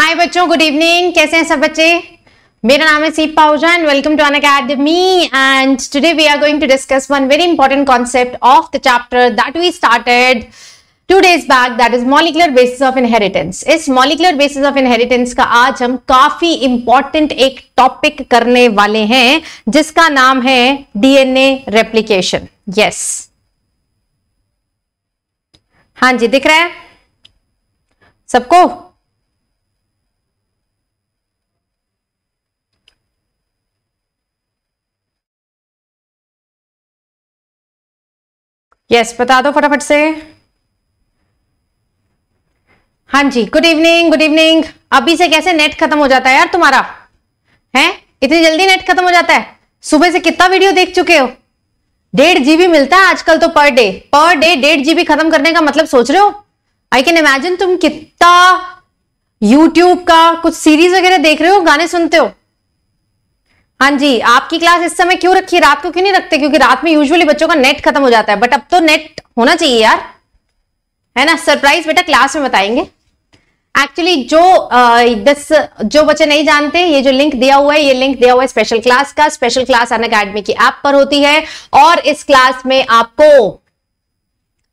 हाय बच्चों good evening कैसे हैं सब बच्चे मेरा नाम है सीप पाउजा and welcome to Unacademy and today we are going to discuss one very important concept of the chapter that we started two days back that is molecular basis of inheritance इस molecular basis of inheritance का आज हम काफी important एक topic करने वाले हैं जिसका नाम है डीएनए रेप्लीकेशन यस हाँ जी दिख रहा है सबको यस बता दो फटाफट से हाँ जी गुड इवनिंग गुड इवनिंग अभी से कैसे नेट खत्म हो जाता है यार तुम्हारा है इतनी जल्दी नेट खत्म हो जाता है सुबह से कितना वीडियो देख चुके हो डेढ़ जीबी मिलता है आजकल तो पर डे पर डे डेढ़ जीबी खत्म करने का मतलब सोच रहे हो आई कैन इमेजिन तुम कितना यूट्यूब का कुछ सीरीज वगैरह देख रहे हो गाने सुनते हो हाँ जी आपकी क्लास इस समय क्यों रखी है रात को क्यों नहीं रखते क्योंकि रात में यूजुअली बच्चों का नेट खत्म हो जाता है बट अब तो नेट होना चाहिए यार है ना सरप्राइज बेटा क्लास में बताएंगे एक्चुअली जो दस जो बच्चे नहीं जानते ये जो लिंक दिया हुआ है ये लिंक दिया हुआ है स्पेशल क्लास का स्पेशल क्लास अन अकेडमी की ऐप पर होती है और इस क्लास में आपको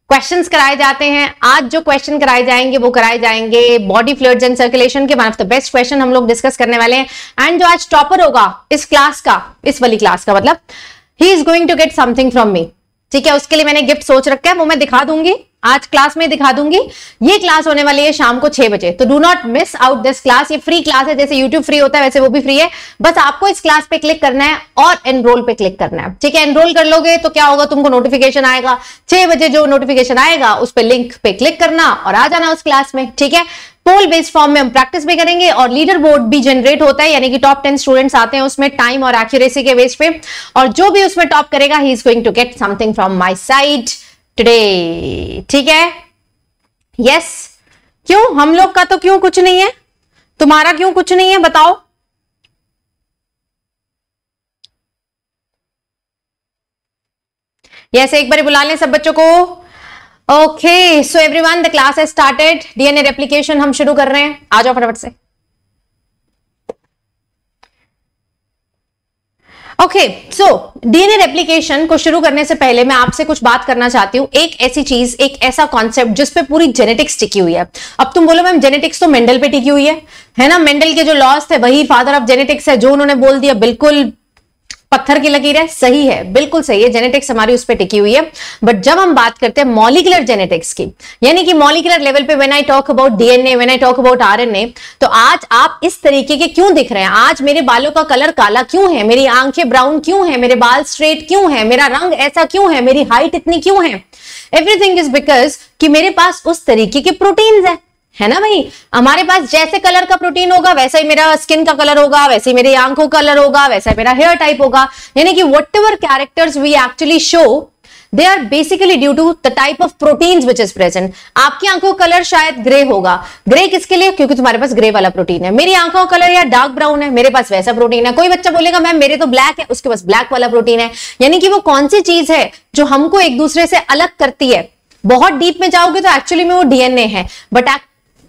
क्वेश्चंस कराए जाते हैं आज जो क्वेश्चन कराए जाएंगे वो कराए जाएंगे बॉडी फ्लूड एंड सर्कुलेशन के one of the best question हम लोग डिस्कस करने वाले हैं एंड जो आज टॉपर होगा इस क्लास का इस वाली क्लास का मतलब he is going to get something from me ठीक है उसके लिए मैंने गिफ्ट सोच रखा है वो मैं दिखा दूंगी आज क्लास में दिखा दूंगी ये क्लास होने वाली है शाम को छह बजे तो do not miss out this class ये फ्री क्लास है जैसे यूट्यूब फ्री होता है वैसे वो भी फ्री है बस आपको इस क्लास पे क्लिक करना है और एनरोल पे क्लिक करना है ठीक है एनरोल कर लोगे तो क्या होगा तुमको नोटिफिकेशन आएगा छह बजे जो नोटिफिकेशन आएगा उस पर लिंक पे क्लिक करना और आ जाना उस क्लास में ठीक है पोल बेस्ड फॉर्म में हम प्रैक्टिस भी करेंगे और लीडर बोर्ड भी जनरेट होता है यानी कि टॉप टेन स्टूडेंट्स आते हैं उसमें टाइम और एक्यूरेसी के बेस पे और जो भी उसमें टॉप करेगा he is going to get something from my side today ठीक है यस क्यों हम लोग का तो क्यों कुछ नहीं है तुम्हारा क्यों कुछ नहीं है बताओ यस एक बार बुला लें सब बच्चों को okay so everyone the class has started DNA replication हम शुरू कर रहे हैं आ जाओ फटाफट से ओके सो डीएनए रेप्लीकेशन को शुरू करने से पहले मैं आपसे कुछ बात करना चाहती हूँ एक ऐसी चीज एक ऐसा कॉन्सेप्ट जिसपे पूरी जेनेटिक्स टिकी हुई है अब तुम बोलो मैम जेनेटिक्स तो मेंडल पे टिकी हुई है है ना मेंडल के जो लॉस थे वही फादर ऑफ जेनेटिक्स है जो उन्होंने बोल दिया बिल्कुल पत्थर की लकीर है सही है बिल्कुल सही है जेनेटिक्स हमारी उस पर टिकी हुई है बट जब हम बात करते हैं मॉलिकुलर जेनेटिक्स की यानी कि मॉलिकुलर लेवल पे when I talk about DNA when I talk about RNA तो आज आप इस तरीके के क्यों दिख रहे हैं आज मेरे बालों का कलर काला क्यों है मेरी आंखें ब्राउन क्यों है मेरे बाल स्ट्रेट क्यों है मेरा रंग ऐसा क्यों है मेरी हाइट इतनी क्यों है एवरीथिंग इज बिकॉज कि मेरे पास उस तरीके के प्रोटीन है है ना भाई हमारे पास जैसे कलर का प्रोटीन होगा वैसा ही मेरा स्किन का कलर होगा वैसे ही मेरी आंखों का कलर होगा वैसा ही मेरा हेयर टाइप होगा यानी कि whatever characters we actually show they are basically due to the type of protein which is present आपकी आंखों का कलर शायद ग्रे होगा ग्रे किसके लिए क्योंकि तुम्हारे पास ग्रे वाला प्रोटीन है मेरी आंखों का कलर या डार्क ब्राउन है मेरे पास वैसा प्रोटीन है कोई बच्चा बोलेगा मैम मेरे तो ब्लैक है उसके पास ब्लैक वाला प्रोटीन है यानी कि वो कौन सी चीज है जो हमको एक दूसरे से अलग करती है बहुत डीप में जाओगे तो एक्चुअली में वो डीएनए है बट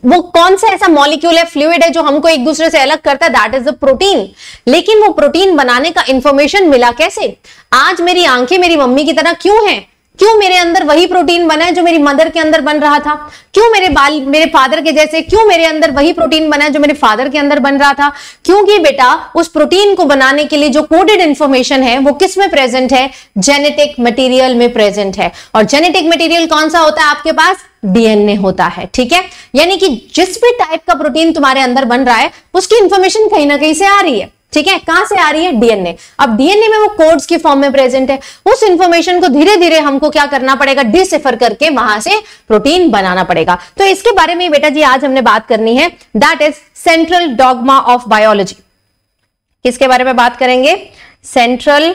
वो कौन सा ऐसा मॉलिक्यूल है फ्लूड है जो हमको एक दूसरे से अलग करता है दैट इज द प्रोटीन लेकिन वो प्रोटीन बनाने का इंफॉर्मेशन मिला कैसे आज मेरी आंखें मेरी मम्मी की तरह क्यों है क्यों मेरे अंदर वही प्रोटीन बना है जो मेरी मदर के अंदर बन रहा था क्यों मेरे बाल मेरे फादर के जैसे क्यों मेरे अंदर वही प्रोटीन बना है जो मेरे फादर के अंदर बन रहा था क्योंकि बेटा उस प्रोटीन को बनाने के लिए जो कोडेड इन्फॉर्मेशन है वो किस में प्रेजेंट है जेनेटिक मटेरियल में प्रेजेंट है और जेनेटिक मटेरियल कौन सा होता है आपके पास डीएनए होता है ठीक है यानी कि जिस भी टाइप का प्रोटीन तुम्हारे अंदर बन रहा है उसकी इंफॉर्मेशन कहीं ना कहीं से आ रही है ठीक है कहां से आ रही है डीएनए अब डीएनए में वो कोड्स की फॉर्म में प्रेजेंट है उस इंफॉर्मेशन को धीरे धीरे हमको क्या करना पड़ेगा डिसिफर करके वहां से प्रोटीन बनाना पड़ेगा तो इसके बारे में बेटा जी आज हमने बात करनी है that is central dogma of biology किसके बारे में बात करेंगे सेंट्रल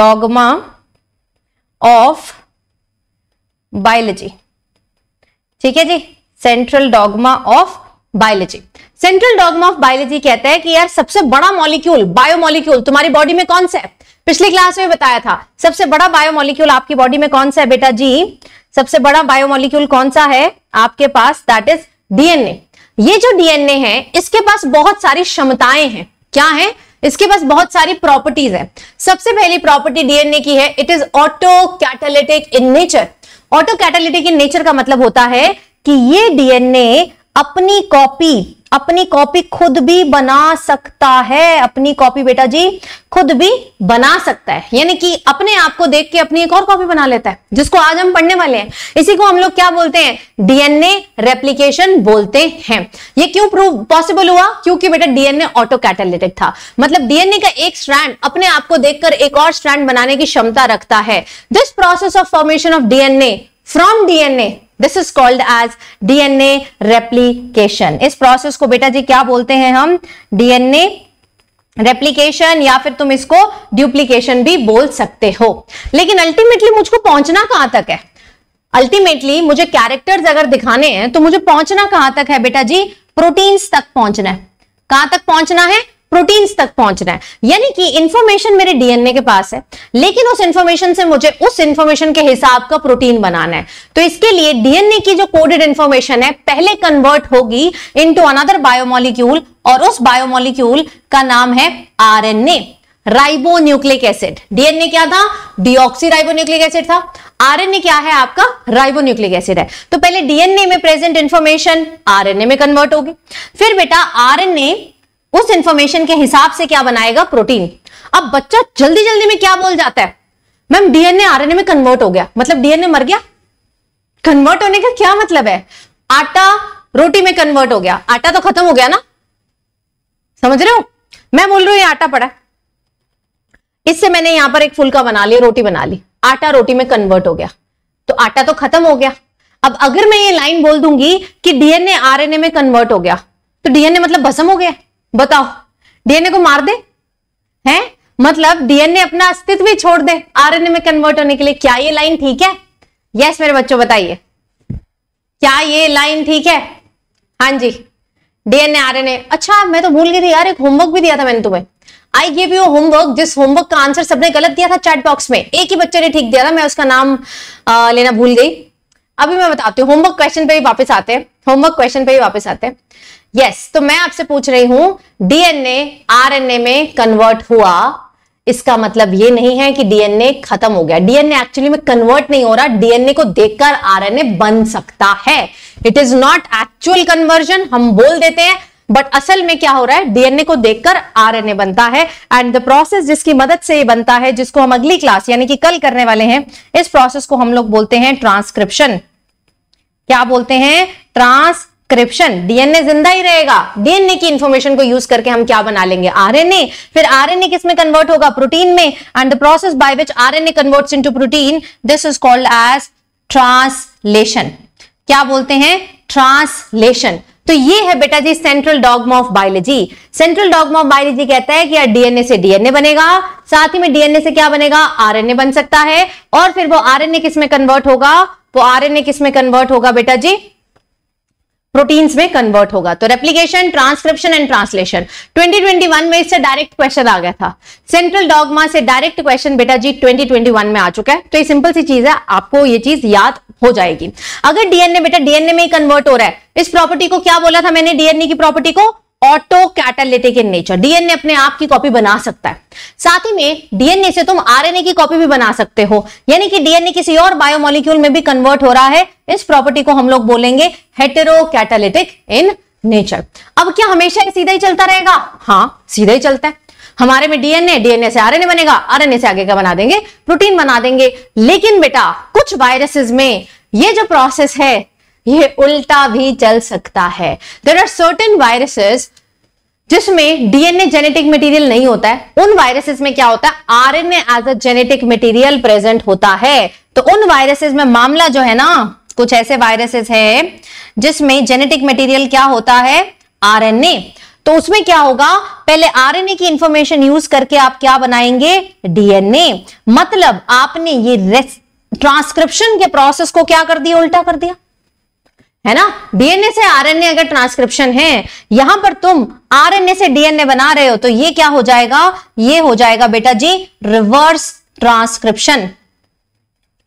डॉगमा ऑफ बायोलॉजी ठीक है जी central dogma of biology central dogma of biology कहता है कि यार सबसे बड़ा मॉलिक्यूल बायोमोलिक्यूल तुम्हारी बॉडी में कौन सा है पिछली क्लास में बताया था सबसे बड़ा बायोमोलिक्यूल आपकी बॉडी में कौन सा है बेटा जी सबसे बड़ा बायोमोलिक्यूल कौन सा है आपके पास दैट इज डीएनए ये जो डीएनए है इसके पास बहुत सारी क्षमताएं हैं क्या है इसके पास बहुत सारी प्रॉपर्टीज है सबसे पहली प्रॉपर्टी डीएनए की है it is autocatalytic in nature autocatalytic in nature का मतलब होता है कि ये डीएनए अपनी कॉपी अपनी कॉपी खुद भी बना सकता है अपनी कॉपी बेटा जी खुद भी बना सकता है यानी कि अपने आप को देख के अपनी एक और कॉपी बना लेता है जिसको आज हम पढ़ने वाले हैं इसी को हम लोग क्या बोलते हैं डीएनए रेप्लीकेशन बोलते हैं ये क्यों प्रूव पॉसिबल हुआ क्योंकि बेटा डीएनए ऑटो कैटेलिटिक था मतलब डीएनए का एक स्ट्रैंड अपने आप को देखकर एक और स्ट्रैंड बनाने की क्षमता रखता है this process of formation of DNA from DNA this is called as DNA replication इस प्रोसेस को बेटा जी क्या बोलते हैं हम डीएनए रेप्लीकेशन या फिर तुम इसको ड्यूप्लीकेशन भी बोल सकते हो लेकिन अल्टीमेटली मुझको पहुंचना कहां तक है अल्टीमेटली मुझे कैरेक्टर्स अगर दिखाने हैं तो मुझे पहुंचना कहां तक है बेटा जी प्रोटीन्स तक पहुंचना है कहां तक पहुंचना है प्रोटीन्स तक पहुंचना है यानी कि इंफॉर्मेशन मेरे डीएनए के पास है लेकिन उस इंफॉर्मेशन से मुझे उस इंफॉर्मेशन के हिसाब का प्रोटीन बनाना है तो इसके लिए डीएनए की जो कोडेड इंफॉर्मेशन है पहले कन्वर्ट होगी इनटू अनदर बायोमोलिक्यूल और उस बायोमोलिक्यूल का नाम है R ribonucleic acid DNA क्या था राइबो न्यूक्लिक एसिड था आरएनए क्या है आपका राइबो न्यूक्लिक एसिड है तो पहले डीएनए में प्रेजेंट इंफॉर्मेशन आरएनए में कन्वर्ट होगी फिर बेटा आरएनए उस इंफॉर्मेशन के हिसाब से क्या बनाएगा प्रोटीन अब बच्चा जल्दी जल्दी में क्या बोल जाता है मैम डीएनए आरएनए में कन्वर्ट हो गया मतलब डीएनए मर गया कन्वर्ट होने का क्या मतलब है आटा रोटी में कन्वर्ट हो गया आटा तो खत्म हो गया ना समझ रहे हो मैं बोल रही हूं ये आटा पड़ा इससे मैंने यहां पर एक फुलका बना लिया रोटी बना ली आटा रोटी में कन्वर्ट हो गया तो आटा तो खत्म हो गया अब अगर मैं ये लाइन बोल दूंगी कि डीएनए आरएनए में कन्वर्ट हो गया तो डीएनए मतलब भसम हो गया बताओ डीएनए को मार दे हैं मतलब डीएनए अपना अस्तित्व ही छोड़ दे आरएनए में कन्वर्ट होने के लिए क्या ये लाइन ठीक है यस मेरे बच्चों बताइए क्या ये लाइन ठीक है हाँ जी डीएनए आरएनए अच्छा मैं तो भूल गई थी यार एक होमवर्क भी दिया था मैंने तुम्हें आई गिव यू होमवर्क जिस होमवर्क का आंसर सबने गलत दिया था चैट बॉक्स में एक ही बच्चे ने ठीक दिया था मैं उसका नाम आ, लेना भूल गई अभी मैं बताती हूँ होमवर्क क्वेश्चन पे ही वापस आते हैं होमवर्क क्वेश्चन पे ही वापस आते हैं यस तो मैं आपसे पूछ रही हूं डीएनए आरएनए में कन्वर्ट हुआ इसका मतलब ये नहीं है कि डीएनए खत्म हो गया डीएनए एक्चुअली में कन्वर्ट नहीं हो रहा डीएनए को देखकर आरएनए बन सकता है it is not actual conversion हम बोल देते हैं बट असल में क्या हो रहा है डीएनए को देखकर आरएनए बनता है एंड द प्रोसेस जिसकी मदद से ये बनता है जिसको हम अगली क्लास यानी कि कल करने वाले हैं इस प्रोसेस को हम लोग बोलते हैं ट्रांसक्रिप्शन क्या बोलते हैं ट्रांस क्रिप्शन डीएनए जिंदा ही रहेगा डीएनए की इंफॉर्मेशन को यूज करके हम क्या बना लेंगे आरएनए फिर आरएनए किस में कन्वर्ट होगा प्रोटीन में and the process by which RNA converts into protein this is called as translation क्या बोलते हैं ट्रांसलेशन तो ये है बेटा जी central dogma of biology central dogma of biology कहता है कि डीएनए से डीएनए बनेगा साथ ही में डीएनए से क्या बनेगा आरएनए बन सकता है और फिर वो आरएनए किस कन्वर्ट होगा वो आरएनए किसमें कन्वर्ट होगा बेटा जी प्रोटीन्स में कन्वर्ट होगा तो रेप्लीकेशन ट्रांसक्रिप्शन एंड ट्रांसलेशन 2021 में इससे डायरेक्ट क्वेश्चन आ गया था सेंट्रल डॉगमा से डायरेक्ट क्वेश्चन बेटा जी 2021 में आ चुका है तो ये सिंपल सी चीज है आपको ये चीज याद हो जाएगी अगर डीएनए बेटा डीएनए में कन्वर्ट हो रहा है इस प्रॉपर्टी को क्या बोला था मैंने डीएनए की प्रॉपर्टी को autocatalytic in nature DNA अपने आप की कॉपी बना सकता है साथ ही में डीएनए से तुम आरएनए की कॉपी भी बना सकते हो यानी कि डीएनए किसी और बायोमोलिक्यूल में भी कन्वर्ट हो रहा है इस प्रॉपर्टी को हम लोग बोलेंगे हेटेरो कैटालिटिक इन नेचर अब क्या हमेशा सीधा ही चलता रहेगा हाँ सीधा ही चलता है हमारे में डीएनए डीएनए से आरएनए बनेगा आरएनए से आगे का बना देंगे प्रोटीन बना देंगे लेकिन बेटा कुछ वायरसेस में ये जो प्रोसेस है ये उल्टा भी चल सकता है देर आर सर्टन वायरसेस जिसमें डीएनए जेनेटिक मटेरियल नहीं होता है उन वायरसेस में क्या होता है RNA as a genetic material present होता है तो उन वायरसेस में मामला जो है ना कुछ ऐसे वायरसेस है जिसमें जेनेटिक मटेरियल क्या होता है आरएनए तो उसमें क्या होगा पहले आरएनए की इंफॉर्मेशन यूज करके आप क्या बनाएंगे डीएनए मतलब आपने ये ट्रांसक्रिप्शन के प्रोसेस को क्या कर दिया उल्टा कर दिया है ना डीएनए से आरएनए अगर ट्रांसक्रिप्शन है यहां पर तुम आरएनए से डीएनए बना रहे हो तो ये क्या हो जाएगा ये हो जाएगा बेटा जी रिवर्स ट्रांसक्रिप्शन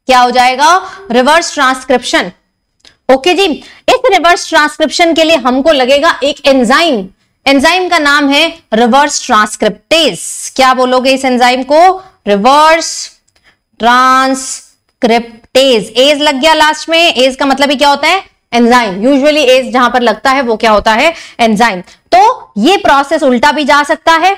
क्या हो जाएगा रिवर्स ट्रांसक्रिप्शन ओके जी इस रिवर्स ट्रांसक्रिप्शन के लिए हमको लगेगा एक एंजाइम एंजाइम का नाम है रिवर्स ट्रांसक्रिप्टेज क्या बोलोगे इस एंजाइम को रिवर्स ट्रांसक्रिप्टेज एज लग गया लास्ट में एज का मतलब ही क्या होता है एंजाइम यूजुअली एज जहां पर लगता है वो क्या होता है एंजाइम तो ये प्रोसेस उल्टा भी जा सकता है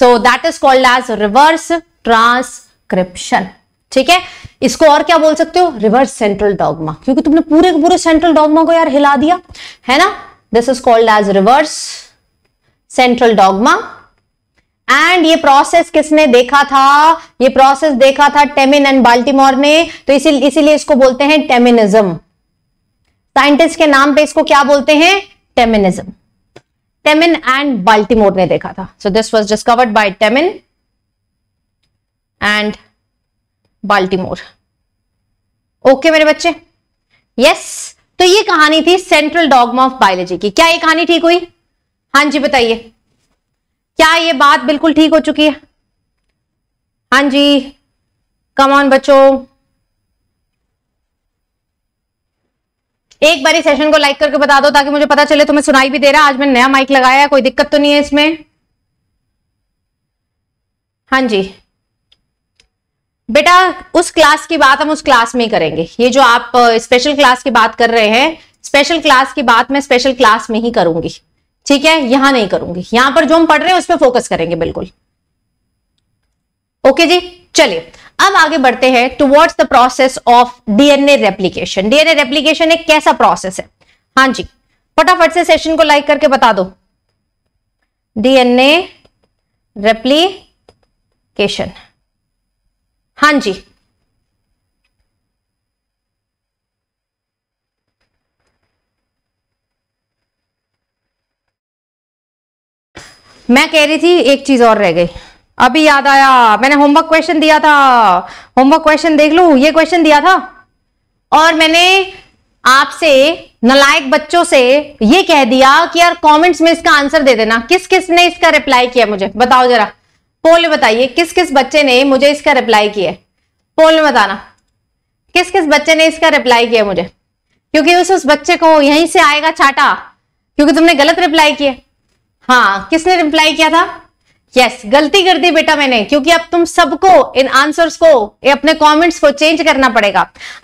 so that is called as reverse transcription ठीक है इसको और क्या बोल सकते हो रिवर्स सेंट्रल डॉगमा क्योंकि तुमने पूरे पूरे सेंट्रल डॉगमा को यार हिला दिया है ना this is called as reverse central dogma and ये प्रोसेस किसने देखा था ये प्रोसेस देखा था टेमिन एंड बाल्टीमोर ने तो इसीलिए इसको बोलते हैं टेमिनिज्म साइंटिस्ट के नाम पे इसको क्या बोलते हैं टेमिनिज्म टेमिन एंड बाल्टीमोर ने देखा था so this was discovered by Temin and Baltimore okay मेरे बच्चे यस तो ये कहानी थी सेंट्रल डॉगमा ऑफ बायोलॉजी की क्या ये कहानी ठीक हुई हां जी बताइए क्या ये बात बिल्कुल ठीक हो चुकी है हाँ जी कमान बच्चों एक बार सेशन को लाइक करके बता दो ताकि मुझे पता चले तुम्हें सुनाई भी दे रहा आज मैं नया माइक लगाया है कोई दिक्कत तो नहीं है इसमें हाँ जी बेटा उस क्लास की बात हम उस क्लास में ही करेंगे ये जो आप स्पेशल क्लास की बात कर रहे हैं स्पेशल क्लास की बात मैं स्पेशल क्लास में ही करूंगी ठीक है यहां नहीं करूंगी यहां पर जो हम पढ़ रहे हैं उस पर फोकस करेंगे बिल्कुल ओके जी चलिए अब आगे बढ़ते हैं towards the process of DNA replication DNA replication एक कैसा प्रोसेस है हां जी फटाफट से सेशन को लाइक करके बता दो डीएनए रेप्लीकेशन हां जी मैं कह रही थी एक चीज और रह गई अभी याद आया मैंने होमवर्क क्वेश्चन दिया था होमवर्क क्वेश्चन देख लू ये क्वेश्चन दिया था और मैंने आपसे नलायक बच्चों से ये कह दिया कि यार कमेंट्स में इसका आंसर दे देना किस किस ने इसका रिप्लाई किया मुझे बताओ जरा पोल में बताइए किस किस बच्चे ने मुझे इसका रिप्लाई किया पोल में बताना किस किस बच्चे ने इसका रिप्लाई किया मुझे क्योंकि उस उस बच्चे को यहीं से आएगा छाटा क्योंकि तुमने गलत रिप्लाई किया हाँ किसने रिप्लाई किया था यस yes, गलती कर दी बेटा मैंने क्योंकि अब तुम सबको इन आंसर्स को अपने कमेंट्स को चेंज करना पड़ेगा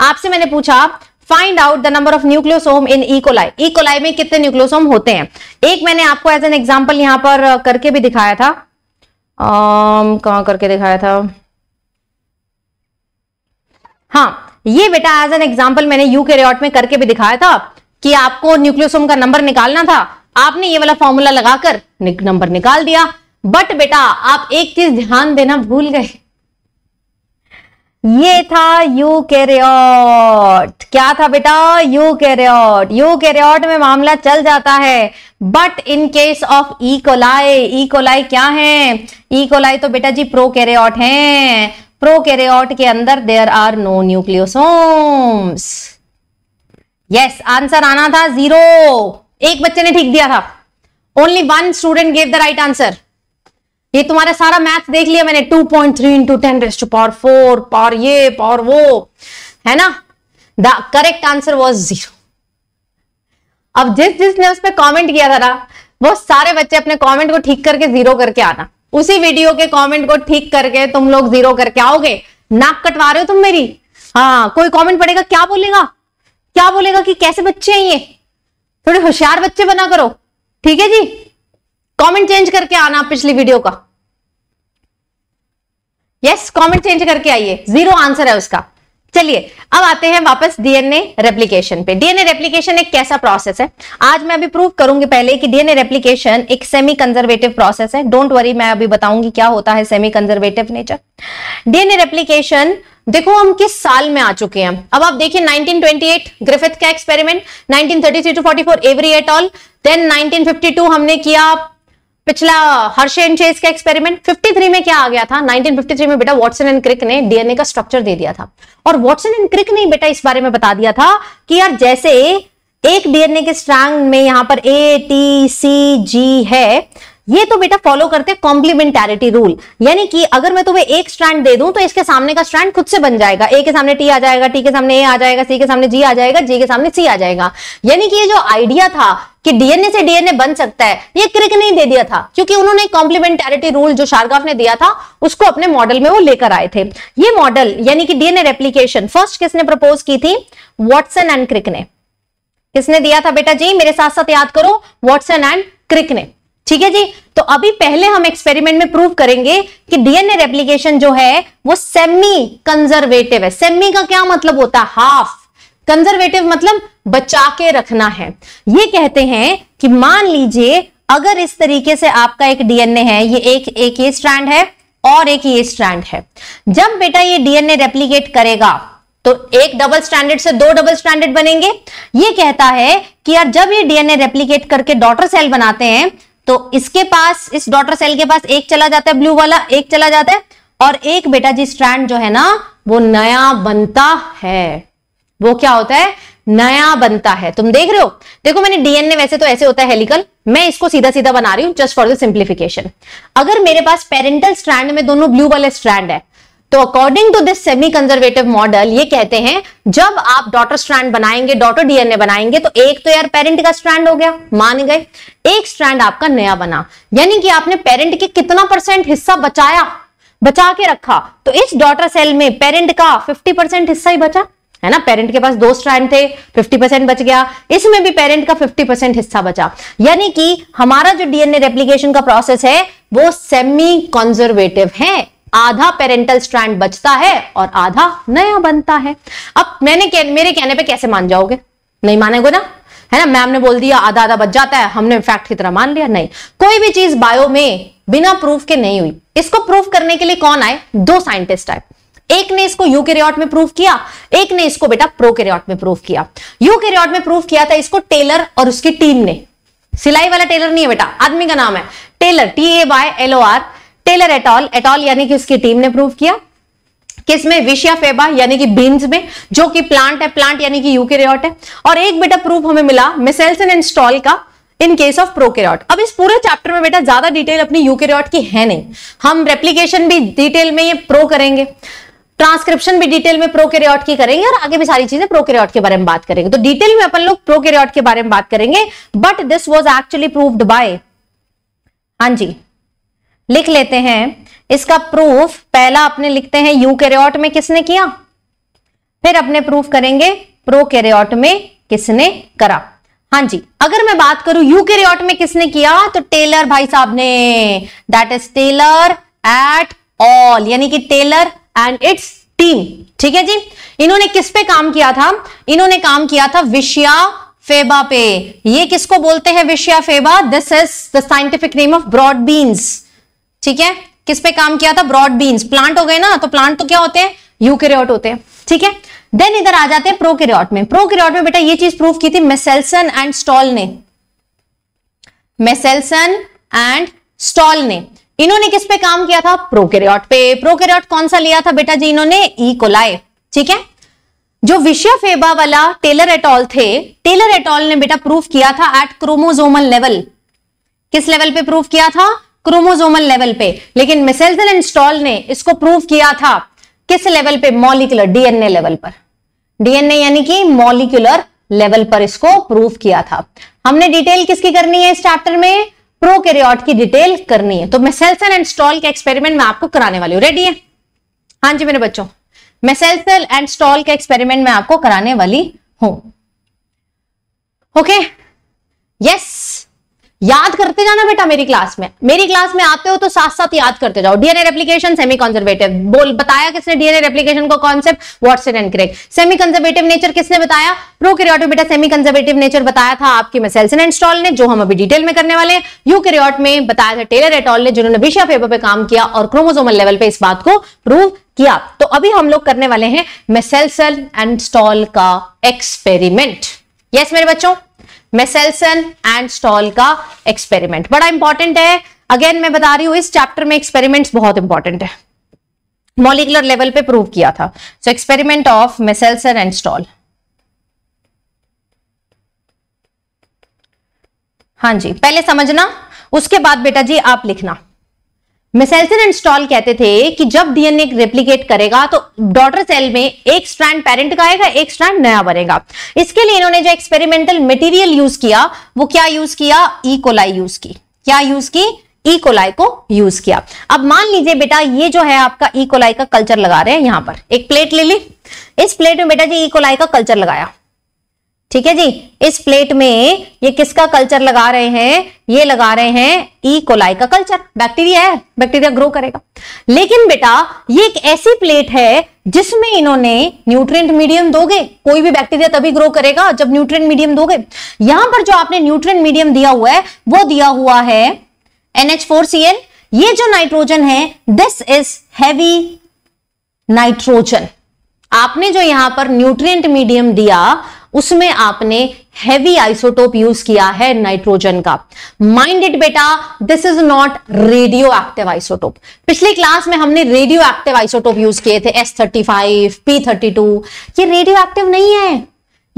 आपसे मैंने पूछा find out the number of nucleosome in E coli E coli में कितने न्यूक्लियोसोम होते हैं एक मैंने आपको एज एन एग्जाम्पल यहां पर करके भी दिखाया था कहा करके दिखाया था हाँ ये बेटा एज एन एग्जाम्पल मैंने यू में करके भी दिखाया था कि आपको न्यूक्लियोसोम का नंबर निकालना था आपने ये वाला फॉर्मूला लगाकर नंबर निकाल दिया बट बेटा आप एक चीज ध्यान देना भूल गए ये था यू कैरियोट क्या था बेटा यू कैरियोट यू कैरियोट में मामला चल जाता है but in case of E coli E coli क्या है ई e. कोलाई तो बेटा जी प्रो कैरियोट है प्रो कैरियोट के अंदर there are no nucleosomes yes answer आना था जीरो एक बच्चे ने ठीक दिया था only one student gave the right answer ये तुम्हारा सारा मैथ देख लिया मैंने two point three into ten raised to power four power ये पावर वो है ना the correct answer was zero अब जिस जिसने उस पर कॉमेंट किया था ना वो सारे बच्चे अपने कॉमेंट को ठीक करके जीरो करके आना उसी वीडियो के कमेंट को ठीक करके तुम लोग जीरो करके आओगे नाक कटवा रहे हो तुम मेरी हाँ कोई कमेंट पड़ेगा क्या बोलेगा क्या बोलेगा कि कैसे बच्चे हैं ये थोड़े होशियार बच्चे बना करो ठीक है जी कमेंट चेंज करके आना पिछली वीडियो का यस कमेंट चेंज करके आइए जीरो आंसर है उसका चलिए अब आते हैं वापस डीएनए रेप्लिकेशन पे डीएनए रेप्लिकेशन एक कैसा प्रोसेस है आज मैं अभी प्रूव करूंगी पहले कि डीएनए रेप्लिकेशन एक सेमी कंजर्वेटिव प्रोसेस है डोंट वरी मैं अभी बताऊंगी क्या होता है semi conservative nature DNA replication देखो हम किस साल में आ चुके हैं अब आप देखिए 1928 ग्रिफिथ का experiment nineteen thirty three to forty four Avery et al then 1952 हमने किया पिछला हर्ष एंड चेस का एक्सपेरिमेंट 53 में क्या आ गया था 1953 में बेटा वॉटसन एंड क्रिक ने डीएनए का स्ट्रक्चर दे दिया था और वॉटसन एंड क्रिक ने बेटा इस बारे में बता दिया था कि यार जैसे एक डीएनए के स्ट्रांग में यहां पर ए टी सी जी है ये तो बेटा फॉलो करते कॉम्प्लीमेंटेरिटी रूल यानी कि अगर मैं तुम्हें एक स्ट्रैंड दे दूं तो इसके सामने का स्ट्रैंड खुद से बन जाएगा ए के सामने टी आ जाएगा टी के सामने ए आ जाएगा सी के सामने जी आ जाएगा जी के सामने सी आ जाएगा यानी कि ये जो आइडिया था कि डीएनए से डीएनए बन सकता है ये क्रिक नहीं दे दिया था क्योंकि उन्होंने कॉम्प्लीमेंटेरिटी रूल जो शारगाफ ने दिया था उसको अपने मॉडल में वो लेकर आए थे ये मॉडल यानी कि डीएनए रेप्लीकेशन फर्स्ट किसने प्रपोज की थी वॉटसन एंड क्रिक ने किसने दिया था बेटा जी मेरे साथ साथ याद करो वॉटसन एंड क्रिक ने ठीक है जी तो अभी पहले हम एक्सपेरिमेंट में प्रूव करेंगे कि डीएनए रेप्लीकेशन जो है वो सेमी कंजर्वेटिव है सेमी का क्या मतलब होता है हाफ कंजर्वेटिव मतलब बचा के रखना है ये कहते हैं कि मान लीजिए अगर इस तरीके से आपका एक डीएनए है ये एक एक ये स्ट्रैंड है और एक ये स्ट्रैंड है जब बेटा ये डीएनए रेप्लीकेट करेगा तो एक डबल स्टैंडर्ड से दो डबल स्टैंडर्ड बनेंगे ये कहता है कि यार जब ये डीएनए रेप्लीकेट करके डॉटर सेल बनाते हैं तो इसके पास इस डॉटर सेल के पास एक चला जाता है ब्लू वाला एक चला जाता है और एक बेटा जी स्ट्रैंड जो है ना वो नया बनता है वो क्या होता है नया बनता है तुम देख रहे हो देखो मैंने डीएनए वैसे तो ऐसे होता है हेलिकल मैं इसको सीधा सीधा बना रही हूं जस्ट फॉर द सिंप्लीफिकेशन अगर मेरे पास पेरेंटल स्ट्रैंड में दोनों ब्लू वाले स्ट्रैंड है तो according to this semi conservative model ये कहते हैं जब आप डॉटर स्ट्रैंड बनाएंगे डॉटर डीएनए बनाएंगे तो एक तो यार पेरेंट का स्ट्रैंड हो गया मान गए एक स्ट्रैंड आपका नया बना यानी कि आपने पेरेंट के कितना परसेंट हिस्सा बचाया बचा के रखा तो इस डॉटर सेल में पेरेंट का फिफ्टी हिस्सा ही बचा है ना पेरेंट के पास दो स्ट्रैंड थे 50 परसेंट बच गया इसमें भी पेरेंट का 50 परसेंट हिस्सा बचा यानी कि हमारा जो डीएनए रेप्लीकेशन का प्रोसेस है वो सेमी कंजर्वेटिव है आधा पेरेंटल स्ट्रैंड बचता है और आधा नया बनता है अब मैंने कह, मेरे कहने पे कैसे मान जाओगे नहीं मानेगो ना है ना मैम ने बोल दिया आधा आधा बच जाता है हमने फैक्ट की तरह मान लिया नहीं कोई भी चीज बायो में बिना प्रूफ के नहीं हुई इसको प्रूफ करने के लिए कौन आए दो साइंटिस्ट आए एक ने इसको यूकेरियोट में प्रूफ किया एक ने इसको बेटा प्रोकेरियोट में प्रूफ किया यूकेरियोट में प्रूफ किया था इसको टेलर और उसकी टीम ने सिलाई वाला टेलर नहीं है बेटा आदमी का नाम है Taylor T A Y L O R Taylor et al et al यानी कि उसकी टीम ने प्रूव किया किसमें विशिया फेबा यानी कि बीन्स में जो कि प्लांट है प्लांट यानी कि यूकेरियोट है और एक बेटा प्रूफ हमें मिला मिसेल्सन एंड का इन केस ऑफ प्रोकेरियोट अब इस पूरे चैप्टर में बेटा ज्यादा डिटेल अपनी यूकेरियोट की है नहीं हम रेप्लीकेशन भी डिटेल में ये प्रो करेंगे ट्रांसक्रिप्शन भी डिटेल में प्रोकेरियोट की करेंगे और आगे भी सारी चीजें प्रोकेरियोट के बारे में बात करेंगे तो डिटेल में अपन लोग प्रोकेरियोट के बारे में बात करेंगे but this was actually proved by हाँ जी लिख लेते हैं इसका प्रूफ पहला अपने लिखते हैं यूकेरियोट में किसने किया फिर अपने प्रूफ करेंगे प्रोकैरियोट में किसने करा हां जी अगर मैं बात करूं यूकेरियोट में किसने किया तो टेलर भाई साहब ने that is Taylor et al यानी कि टेलर एंड इट्स टीम ठीक है जी इन्होंने किस पे काम किया था इन्होंने काम किया था विषया फेबा पे ये किसको बोलते हैं Vicia faba this is the scientific name of broad beans ठीक है किस पे काम किया था ब्रॉड बीन्स प्लांट हो गए ना तो प्लांट तो क्या होते हैं यूकेरियोट होते हैं ठीक है देन इधर आ जाते हैं प्रोकेरियोट में प्रोकेरियोट में बेटा ये चीज प्रूव की थी मेसेल्सन एंड स्टॉल ने मेसेल्सन एंड स्टॉल ने इन्होंने किस पे काम किया था प्रोकेरियोट पे प्रोकेरियोट कौन सा लिया था बेटा जी इन्होंने ई e. कोलाए ठीक है जो विषय फेबा वाला टेलर एटॉल थे टेलर एटॉल ने बेटा प्रूफ किया था एट क्रोमोजोमल लेवल किस लेवल पे प्रूफ किया था क्रोमोजोमल लेवल पे लेकिन मिसेल्सन एंड स्टॉल ने इसको प्रूव किया था किस लेवल पे मॉलिकुलर डीएनए लेवल पर डीएनए यानी कि मॉलिकुलर लेवल पर इसको प्रूव किया था हमने डिटेल किसकी करनी है इस चैप्टर में प्रोकैरियोट की डिटेल करनी है तो मिसेल्सन एंड स्टॉल के एक्सपेरिमेंट मैं आपको कराने वाली हूँ रेडी है हाँ जी मेरे बच्चों मिसेल्सन एंड स्टॉल के एक्सपेरिमेंट मैं आपको कराने वाली हूं ओके यस याद करते जाना बेटा मेरी क्लास में मेरी क्लास में आते हो तो साथ साथ याद करते जाओ डीएनए रेप्लीकेशन सेमी कंजर्वेटिव बोल बताया किसने डीएनए रेप्लीकेशन को concept Watson and Crick semi conservative nature किसने बताया प्रोकैरियोट बेटा सेमी कंजर्वेटिव नेचर बताया था आपके मसेल्सन एंड स्टॉल ने जो हम अभी डिटेल में करने वाले यू क्रियोट में बताया था टेलर एटॉल ने जिन्होंने विषय पेपर पे काम किया और क्रोमोजोमल लेवल पे इस बात को प्रूव किया तो अभी हम लोग करने वाले हैं मेसेल्सन एंड स्टॉल का एक्सपेरिमेंट यस yes, मेरे बच्चों मेसेल्सन एंड स्टॉल का एक्सपेरिमेंट बड़ा इंपॉर्टेंट है अगेन मैं बता रही हूं इस चैप्टर में एक्सपेरिमेंट्स बहुत इंपॉर्टेंट है मॉलिकुलर लेवल पे प्रूव किया था so experiment of Meselson and Stahl हां जी पहले समझना उसके बाद बेटा जी आप लिखना मिसेल्सन एंड स्टॉल कहते थे कि जब डीएनए रेप्लीकेट करेगा तो डॉटर सेल में एक स्ट्रैंड पेरेंट का आएगा एक स्ट्रैंड नया बनेगा इसके लिए इन्होंने जो एक्सपेरिमेंटल मटेरियल यूज किया वो क्या यूज किया कोलाई e. यूज की क्या यूज की कोलाई e. को यूज किया अब मान लीजिए बेटा ये जो है आपका कोलाई e. का कल्चर लगा रहे हैं यहां पर एक प्लेट ले ली इस प्लेट में बेटा जी कोलाई का कल्चर लगाया ठीक है जी इस प्लेट में ये किसका कल्चर लगा रहे हैं ये लगा रहे हैं ई e. कोलाई का कल्चर बैक्टीरिया है बैक्टीरिया ग्रो करेगा लेकिन बेटा ये एक ऐसी प्लेट है जिसमें इन्होंने न्यूट्रिएंट मीडियम दोगे कोई भी बैक्टीरिया तभी ग्रो करेगा जब न्यूट्रिएंट मीडियम दोगे यहां पर जो आपने न्यूट्रिएंट मीडियम दिया हुआ है वो दिया हुआ है NH4Cl ये जो नाइट्रोजन है दिस इज हैवी नाइट्रोजन आपने जो यहां पर न्यूट्रिएंट मीडियम दिया उसमें आपने हैवी आइसोटोप यूज किया है नाइट्रोजन का माइंड इट बेटा this is not radio active isotope पिछली क्लास में हमने रेडियो एक्टिव आइसोटोप यूज किए थे S thirty five P thirty two ये रेडियो एक्टिव नहीं है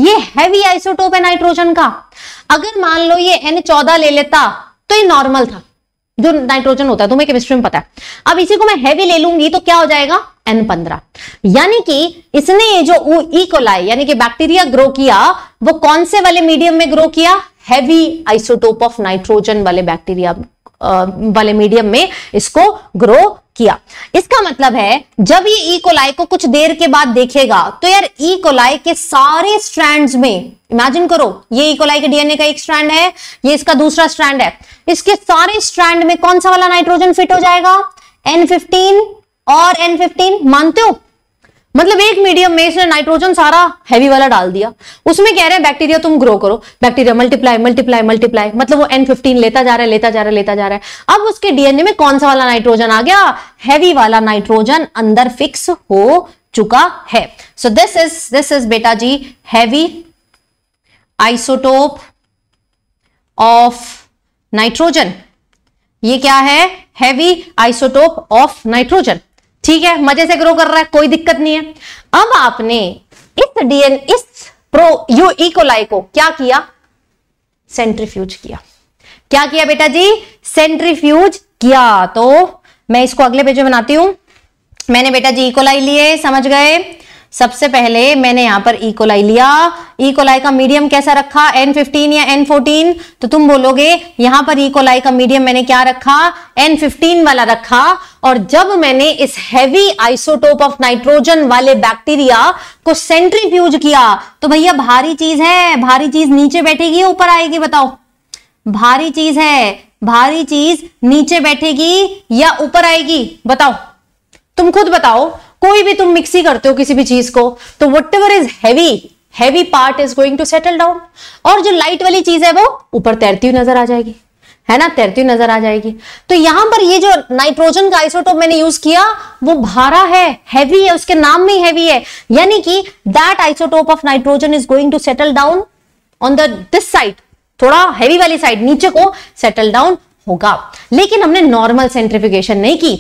ये हैवी आइसोटोप है नाइट्रोजन का अगर मान लो ये एन चौदह ले लेता तो ये नॉर्मल था जो नाइट्रोजन होता है तुम्हें केमिस्ट्री में पता है अब इसी को मैं हैवी ले लूंगी तो क्या हो जाएगा एन पंद्रह यानी कि इसने जो इकोलाई e यानी कि बैक्टीरिया ग्रो किया वो कौन से वाले मीडियम में ग्रो किया हैवी आइसोटोप ऑफ नाइट्रोजन वाले बैक्टीरिया वाले मीडियम में इसको ग्रो किया इसका मतलब है जब ये ई e. कोलाई को कुछ देर के बाद देखेगा तो यार ई e. कोलाई के सारे स्ट्रैंड में इमेजिन करो ये ई e. कोलाई के डीएनए का एक स्ट्रैंड है ये इसका दूसरा स्ट्रैंड है इसके सारे स्ट्रैंड में कौन सा वाला नाइट्रोजन फिट हो जाएगा एन फिफ्टीन और एन फिफ्टीन मानते हो मतलब एक मीडियम में इसने नाइट्रोजन सारा हैवी वाला डाल दिया उसमें कह रहे हैं बैक्टीरिया तुम ग्रो करो बैक्टीरिया मल्टीप्लाई मल्टीप्लाई मल्टीप्लाई मतलब वो एन फिफ्टीन लेता जा रहा है लेता जा रहा है लेता जा रहा है अब उसके डीएनए में कौन सा वाला नाइट्रोजन आ गया हैवी वाला नाइट्रोजन अंदर फिक्स हो चुका है so this is this is बेटा जी हैवी आइसोटोप ऑफ नाइट्रोजन ये क्या है हैवी आइसोटोप ऑफ नाइट्रोजन ठीक है मजे से ग्रो कर रहा है कोई दिक्कत नहीं है अब आपने इस डीएन इस प्रो यू इकोलाई को क्या किया सेंट्रीफ्यूज किया क्या किया बेटा जी सेंट्रीफ्यूज किया तो मैं इसको अगले पेज में बनाती हूं मैंने बेटा जी इकोलाई e लिए समझ गए सबसे पहले मैंने यहां पर इकोलाई e लिया इकोलाई e का मीडियम कैसा रखा N15 या N14 तो तुम बोलोगे यहां पर इकोलाई e का मीडियम मैंने क्या रखा N15 वाला रखा और जब मैंने इस हैवी आइसोटोप ऑफ नाइट्रोजन वाले बैक्टीरिया को सेंट्रीफ्यूज किया तो भैया भारी चीज है भारी चीज नीचे बैठेगी या ऊपर आएगी बताओ भारी चीज है भारी चीज नीचे बैठेगी या ऊपर आएगी बताओ तुम खुद बताओ कोई भी तुम मिक्सी करते हो किसी भी चीज को तो whatever is heavy heavy part is going to settle down और जो लाइट वाली चीज है वो ऊपर तैरती हुई नजर आ जाएगी है ना तैरती हुई नजर आ जाएगी तो यहां पर ये जो नाइट्रोजन का आइसोटोप मैंने यूज किया वो भारा है हैवी है उसके नाम में हैवी है यानी कि that isotope of nitrogen is going to settle down on the this side थोड़ा हैवी वाली साइड नीचे को सेटल डाउन होगा लेकिन हमने नॉर्मल सेंट्रिफिकेशन नहीं की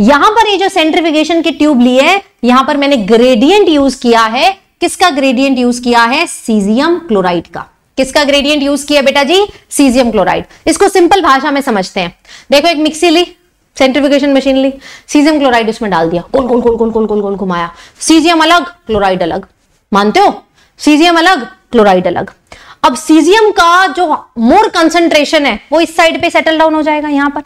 यहां पर ये जो सेंट्रिफिकेशन की ट्यूब ली है यहां पर मैंने ग्रेडियंट यूज किया है किसका ग्रेडियंट यूज किया है सीजियम क्लोराइड का किसका ग्रेडियंट यूज किया बेटा जी सीजियम क्लोराइड इसको सिंपल भाषा में समझते हैं देखो एक मिक्सी ली सेंट्रिफिकेशन मशीन ली सीजियम क्लोराइड उसमें डाल दिया गोल गोल गोल गोल गोल गोल गोल घुमाया सीजियम अलग क्लोराइड अलग मानते हो सीजियम अलग क्लोराइड अलग अब सीजियम का जो मोर कंसेंट्रेशन है वो इस साइड पे सेटल डाउन हो जाएगा यहां पर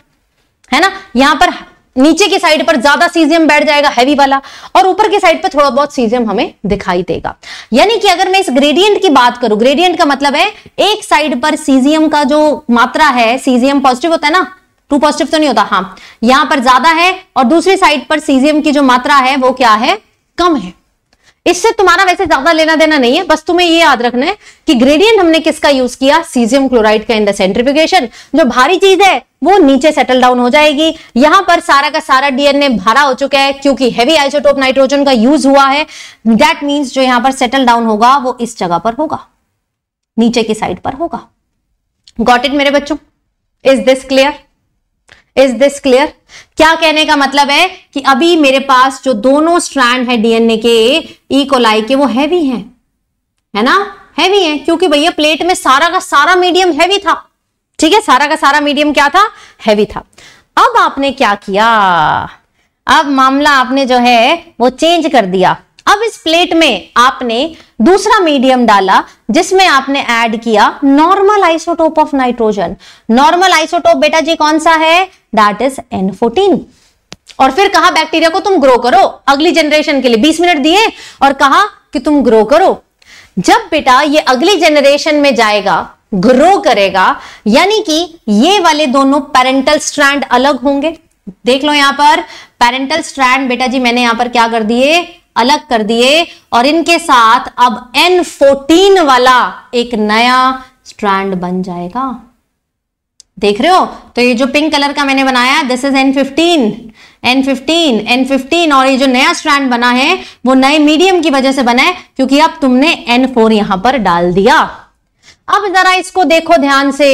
है ना यहां पर नीचे की साइड पर ज्यादा सीजियम बैठ जाएगा हैवी वाला और ऊपर की साइड पर थोड़ा बहुत सीजियम हमें दिखाई देगा यानी कि अगर मैं इस ग्रेडियंट की बात करूं ग्रेडियंट का मतलब है एक साइड पर सीजियम का जो मात्रा है सीजियम पॉजिटिव होता है ना टू पॉजिटिव तो नहीं होता हाँ यहां पर ज्यादा है और दूसरी साइड पर सीजियम की जो मात्रा है वो क्या है कम है इससे तुम्हारा वैसे ज्यादा लेना देना नहीं है बस तुम्हें ये याद रखना है कि ग्रेडियंट हमने किसका यूज किया सीजियम क्लोराइड का इन द सेंट्रीफ्यूगेशन जो भारी चीज है वो नीचे सेटल डाउन हो जाएगी यहां पर सारा का सारा डीएनए भरा हो चुका है क्योंकि हेवी आइसोटोप नाइट्रोजन का यूज हुआ है दैट मीन्स जो यहां पर सेटल डाउन होगा वो इस जगह पर होगा नीचे की साइड पर होगा गॉट इट मेरे बच्चों is this clear is this clear क्या कहने का मतलब है कि अभी मेरे पास जो दोनों स्ट्रैंड है डीएनए के ई e. कोलाई के वो हैवी हैं है ना हैवी हैं क्योंकि भैया प्लेट में सारा का सारा मीडियम हैवी था ठीक है सारा का सारा मीडियम क्या था हैवी था अब आपने क्या किया अब मामला आपने जो है वो चेंज कर दिया अब इस प्लेट में आपने दूसरा मीडियम डाला जिसमें आपने ऐड किया normal isotope of nitrogen normal isotope बेटा जी कौन सा है दैट इज एन फोर्टीन और फिर कहा बैक्टीरिया को तुम ग्रो करो अगली जनरेशन के लिए बीस मिनट दिए और कहा कि तुम ग्रो करो जब बेटा ये अगली जनरेशन में जाएगा ग्रो करेगा यानी कि ये वाले दोनों पेरेंटल स्ट्रैंड अलग होंगे देख लो यहां पर पेरेंटल स्ट्रैंड बेटा जी मैंने यहां पर क्या कर दिए अलग कर दिए और इनके साथ अब N14 वाला एक नया स्ट्रैंड बन जाएगा देख रहे हो तो ये जो पिंक कलर का मैंने बनाया this is N15 N15 N15 और ये जो नया स्ट्रैंड बना है वो नए मीडियम की वजह से बना है क्योंकि अब तुमने N4 यहां पर डाल दिया अब जरा इसको देखो ध्यान से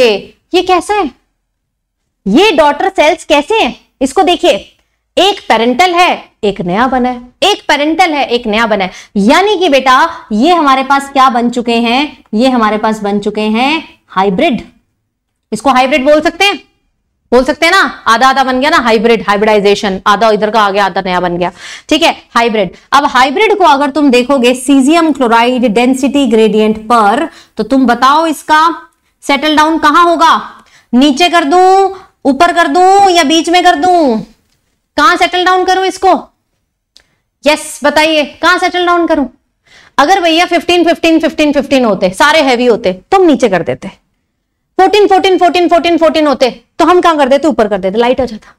ये कैसे है ये डॉटर सेल्स कैसे हैं इसको देखिए एक पेरेंटल है एक नया बना है एक पेरेंटल है एक नया बना है यानी कि बेटा ये हमारे पास क्या बन चुके हैं ये हमारे पास बन चुके हैं हाइब्रिड इसको हाइब्रिड बोल सकते हैं बोल सकते हैं ना आधा आधा बन गया ना हाइब्रिड हाइब्रिडाइजेशन आधा इधर का आ गया आधा नया बन गया ठीक है हाइब्रिड अब हाइब्रिड को अगर तुम देखोगे सीजियम क्लोराइड डेंसिटी ग्रेडियंट पर तो तुम बताओ इसका सेटल डाउन कहां होगा नीचे कर दू ऊपर कर दू या बीच में कर दू कहां सेटल डाउन करूं इसको यस बताइए कहां सेटल डाउन करूं अगर भैया 15 15 15 15 होते सारे हैवी होते तो हम नीचे कर देते 14 14 14 14 14 होते तो हम कहां कर देते ऊपर कर देते लाइट आ जाता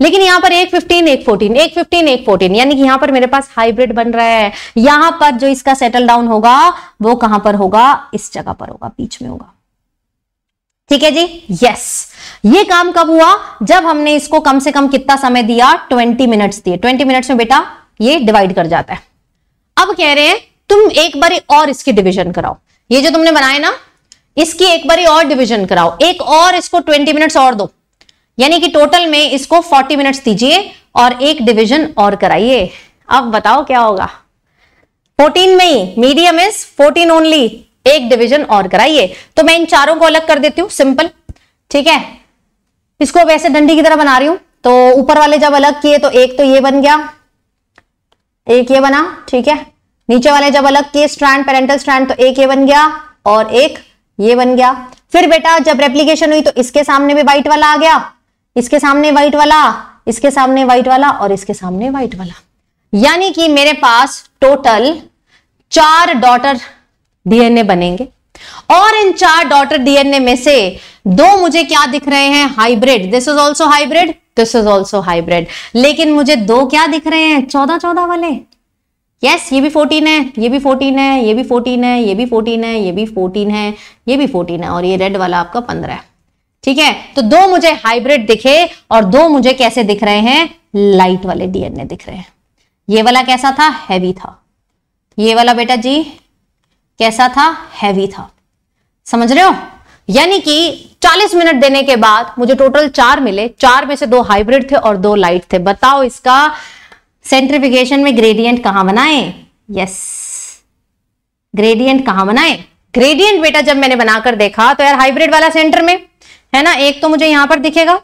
लेकिन यहां पर एक फिफ्टीन एक फोर्टीन एक फिफ्टीन एक फोर्टीन यानी कि यहां पर मेरे पास हाइब्रिड बन रहा है यहां पर जो इसका सेटल डाउन होगा वो कहां पर होगा इस जगह पर होगा बीच में होगा ठीक है जी यस ये काम कब हुआ जब हमने इसको कम से कम कितना समय दिया 20 मिनट्स दिए 20 मिनट्स में बेटा ये डिवाइड कर जाता है अब कह रहे हैं तुम एक बार और इसकी डिवीजन कराओ ये जो तुमने बनाया ना इसकी एक बार और डिवीजन कराओ एक और इसको 20 मिनट्स और दो यानी कि टोटल में इसको 40 मिनट्स दीजिए और एक डिवीजन और कराइए अब बताओ क्या होगा फोर्टीन में ही मीडियम इज फोर्टीन ओनली एक डिवीजन और कराइए तो मैं इन चारों को अलग कर देती हूं सिंपल ठीक है इसको वैसे डंडी की तरह बना रही हूं तो ऊपर वाले जब अलग किए तो एक तो ये बन गया एक ये बना ठीक है नीचे वाले जब अलग किए स्ट्रैंड पेरेंटल स्ट्रैंड तो एक ये बन गया और एक ये बन गया फिर बेटा जब रेप्लीकेशन हुई तो इसके सामने भी व्हाइट वाला आ गया इसके सामने व्हाइट वाला इसके सामने व्हाइट वाला और इसके सामने व्हाइट वाला यानी कि मेरे पास टोटल चार डॉटर डीएनए बनेंगे और इन चार डॉटर डीएनए में से दो मुझे क्या दिख रहे हैं hybrid this is also hybrid this is also hybrid लेकिन मुझे दो क्या दिख रहे हैं चौदह चौदह वाले यस yes, ये भी फोर्टीन है ये भी फोर्टीन है ये भी फोर्टीन है ये भी फोर्टीन है ये भी फोर्टीन है ये भी फोर्टीन है और ये रेड वाला आपका पंद्रह है ठीक है तो दो मुझे हाइब्रिड दिखे और दो मुझे कैसे दिख रहे हैं लाइट वाले डीएनए दिख रहे हैं ये वाला कैसा था हैवी था ये वाला बेटा जी कैसा था हैवी था समझ रहे हो यानी कि 40 मिनट देने के बाद मुझे टोटल चार मिले चार में से दो हाइब्रिड थे और दो लाइट थे बताओ इसका सेंट्रिफिकेशन में ग्रेडियंट कहां बनाए यस ग्रेडियंट कहां बनाए ग्रेडियंट बेटा जब मैंने बनाकर देखा तो यार हाइब्रिड वाला सेंटर में है ना एक तो मुझे यहां पर दिखेगा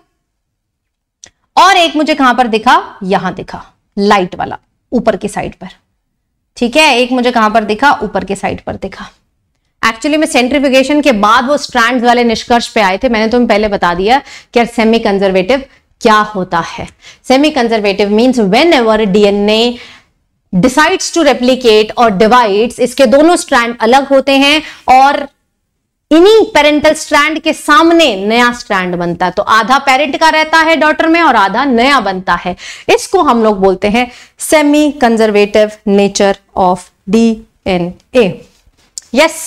और एक मुझे कहां पर दिखा यहां दिखा लाइट वाला ऊपर की साइड पर ठीक है एक मुझे कहां पर दिखा ऊपर के साइड पर दिखा एक्चुअली में सेंट्रीफिकेशन के बाद वो स्ट्रैंड वाले निष्कर्ष पे आए थे मैंने तुम्हें पहले बता दिया कि सेमी कंजर्वेटिव क्या होता है semi conservative means whenever DNA decides to replicate और डिवाइड्स इसके दोनों स्ट्रैंड अलग होते हैं और इन्हीं पेरेंटल स्ट्रैंड के सामने नया स्ट्रैंड बनता है तो आधा पेरेंट का रहता है डॉटर में और आधा नया बनता है इसको हम लोग बोलते हैं semi conservative nature of D N A yes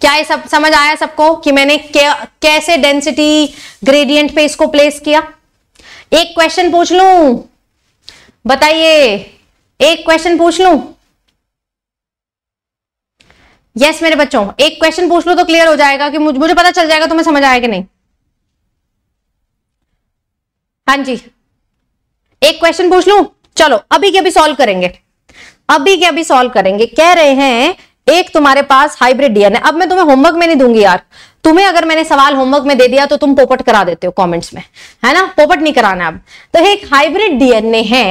क्या ये सब समझ आया सबको कि मैंने कैसे डेंसिटी ग्रेडियंट पे इसको प्लेस किया एक क्वेश्चन पूछ लू बताइए एक क्वेश्चन पूछ लू यस yes, मेरे बच्चों एक क्वेश्चन पूछ लो तो क्लियर हो जाएगा कि मुझे मुझे पता चल जाएगा तुम्हें समझ आया कि नहीं हाँ जी एक क्वेश्चन पूछ लू चलो अभी के अभी सॉल्व करेंगे अभी के अभी सॉल्व करेंगे कह रहे हैं एक तुम्हारे पास हाइब्रिड डीएनए अब मैं तुम्हें होमवर्क में नहीं दूंगी यार तुम्हें अगर मैंने सवाल होमवर्क में दे दिया तो तुम पोपट करा देते हो कमेंट्स में है ना पोपट नहीं कराना अब तो एक हाइब्रिड डीएनए है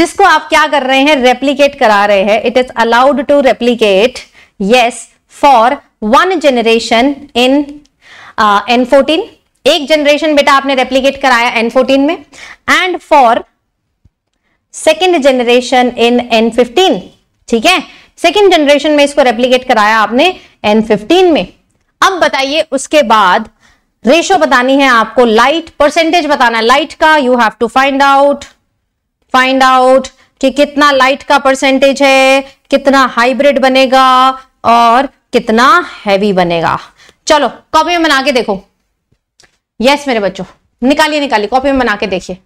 जिसको आप क्या कर रहे हैं रेप्लीकेट करा रहे हैं it is allowed to replicate yes for one generation in N fourteen एक जनरेशन बेटा आपने रेप्लीकेट कराया एन फोर्टीन में and for second generation in N fifteen ठीक है सेकेंड जनरेशन में इसको रेप्लीकेट कराया आपने एन फिफ्टीन में अब बताइए उसके बाद रेशो बतानी है आपको लाइट परसेंटेज बताना है लाइट का you have to find out find out कि कितना लाइट का परसेंटेज है कितना हाइब्रिड बनेगा और कितना हैवी बनेगा चलो कॉपी में बना के देखो यस मेरे बच्चों निकालिए निकालिए कॉपी में बना के देखिए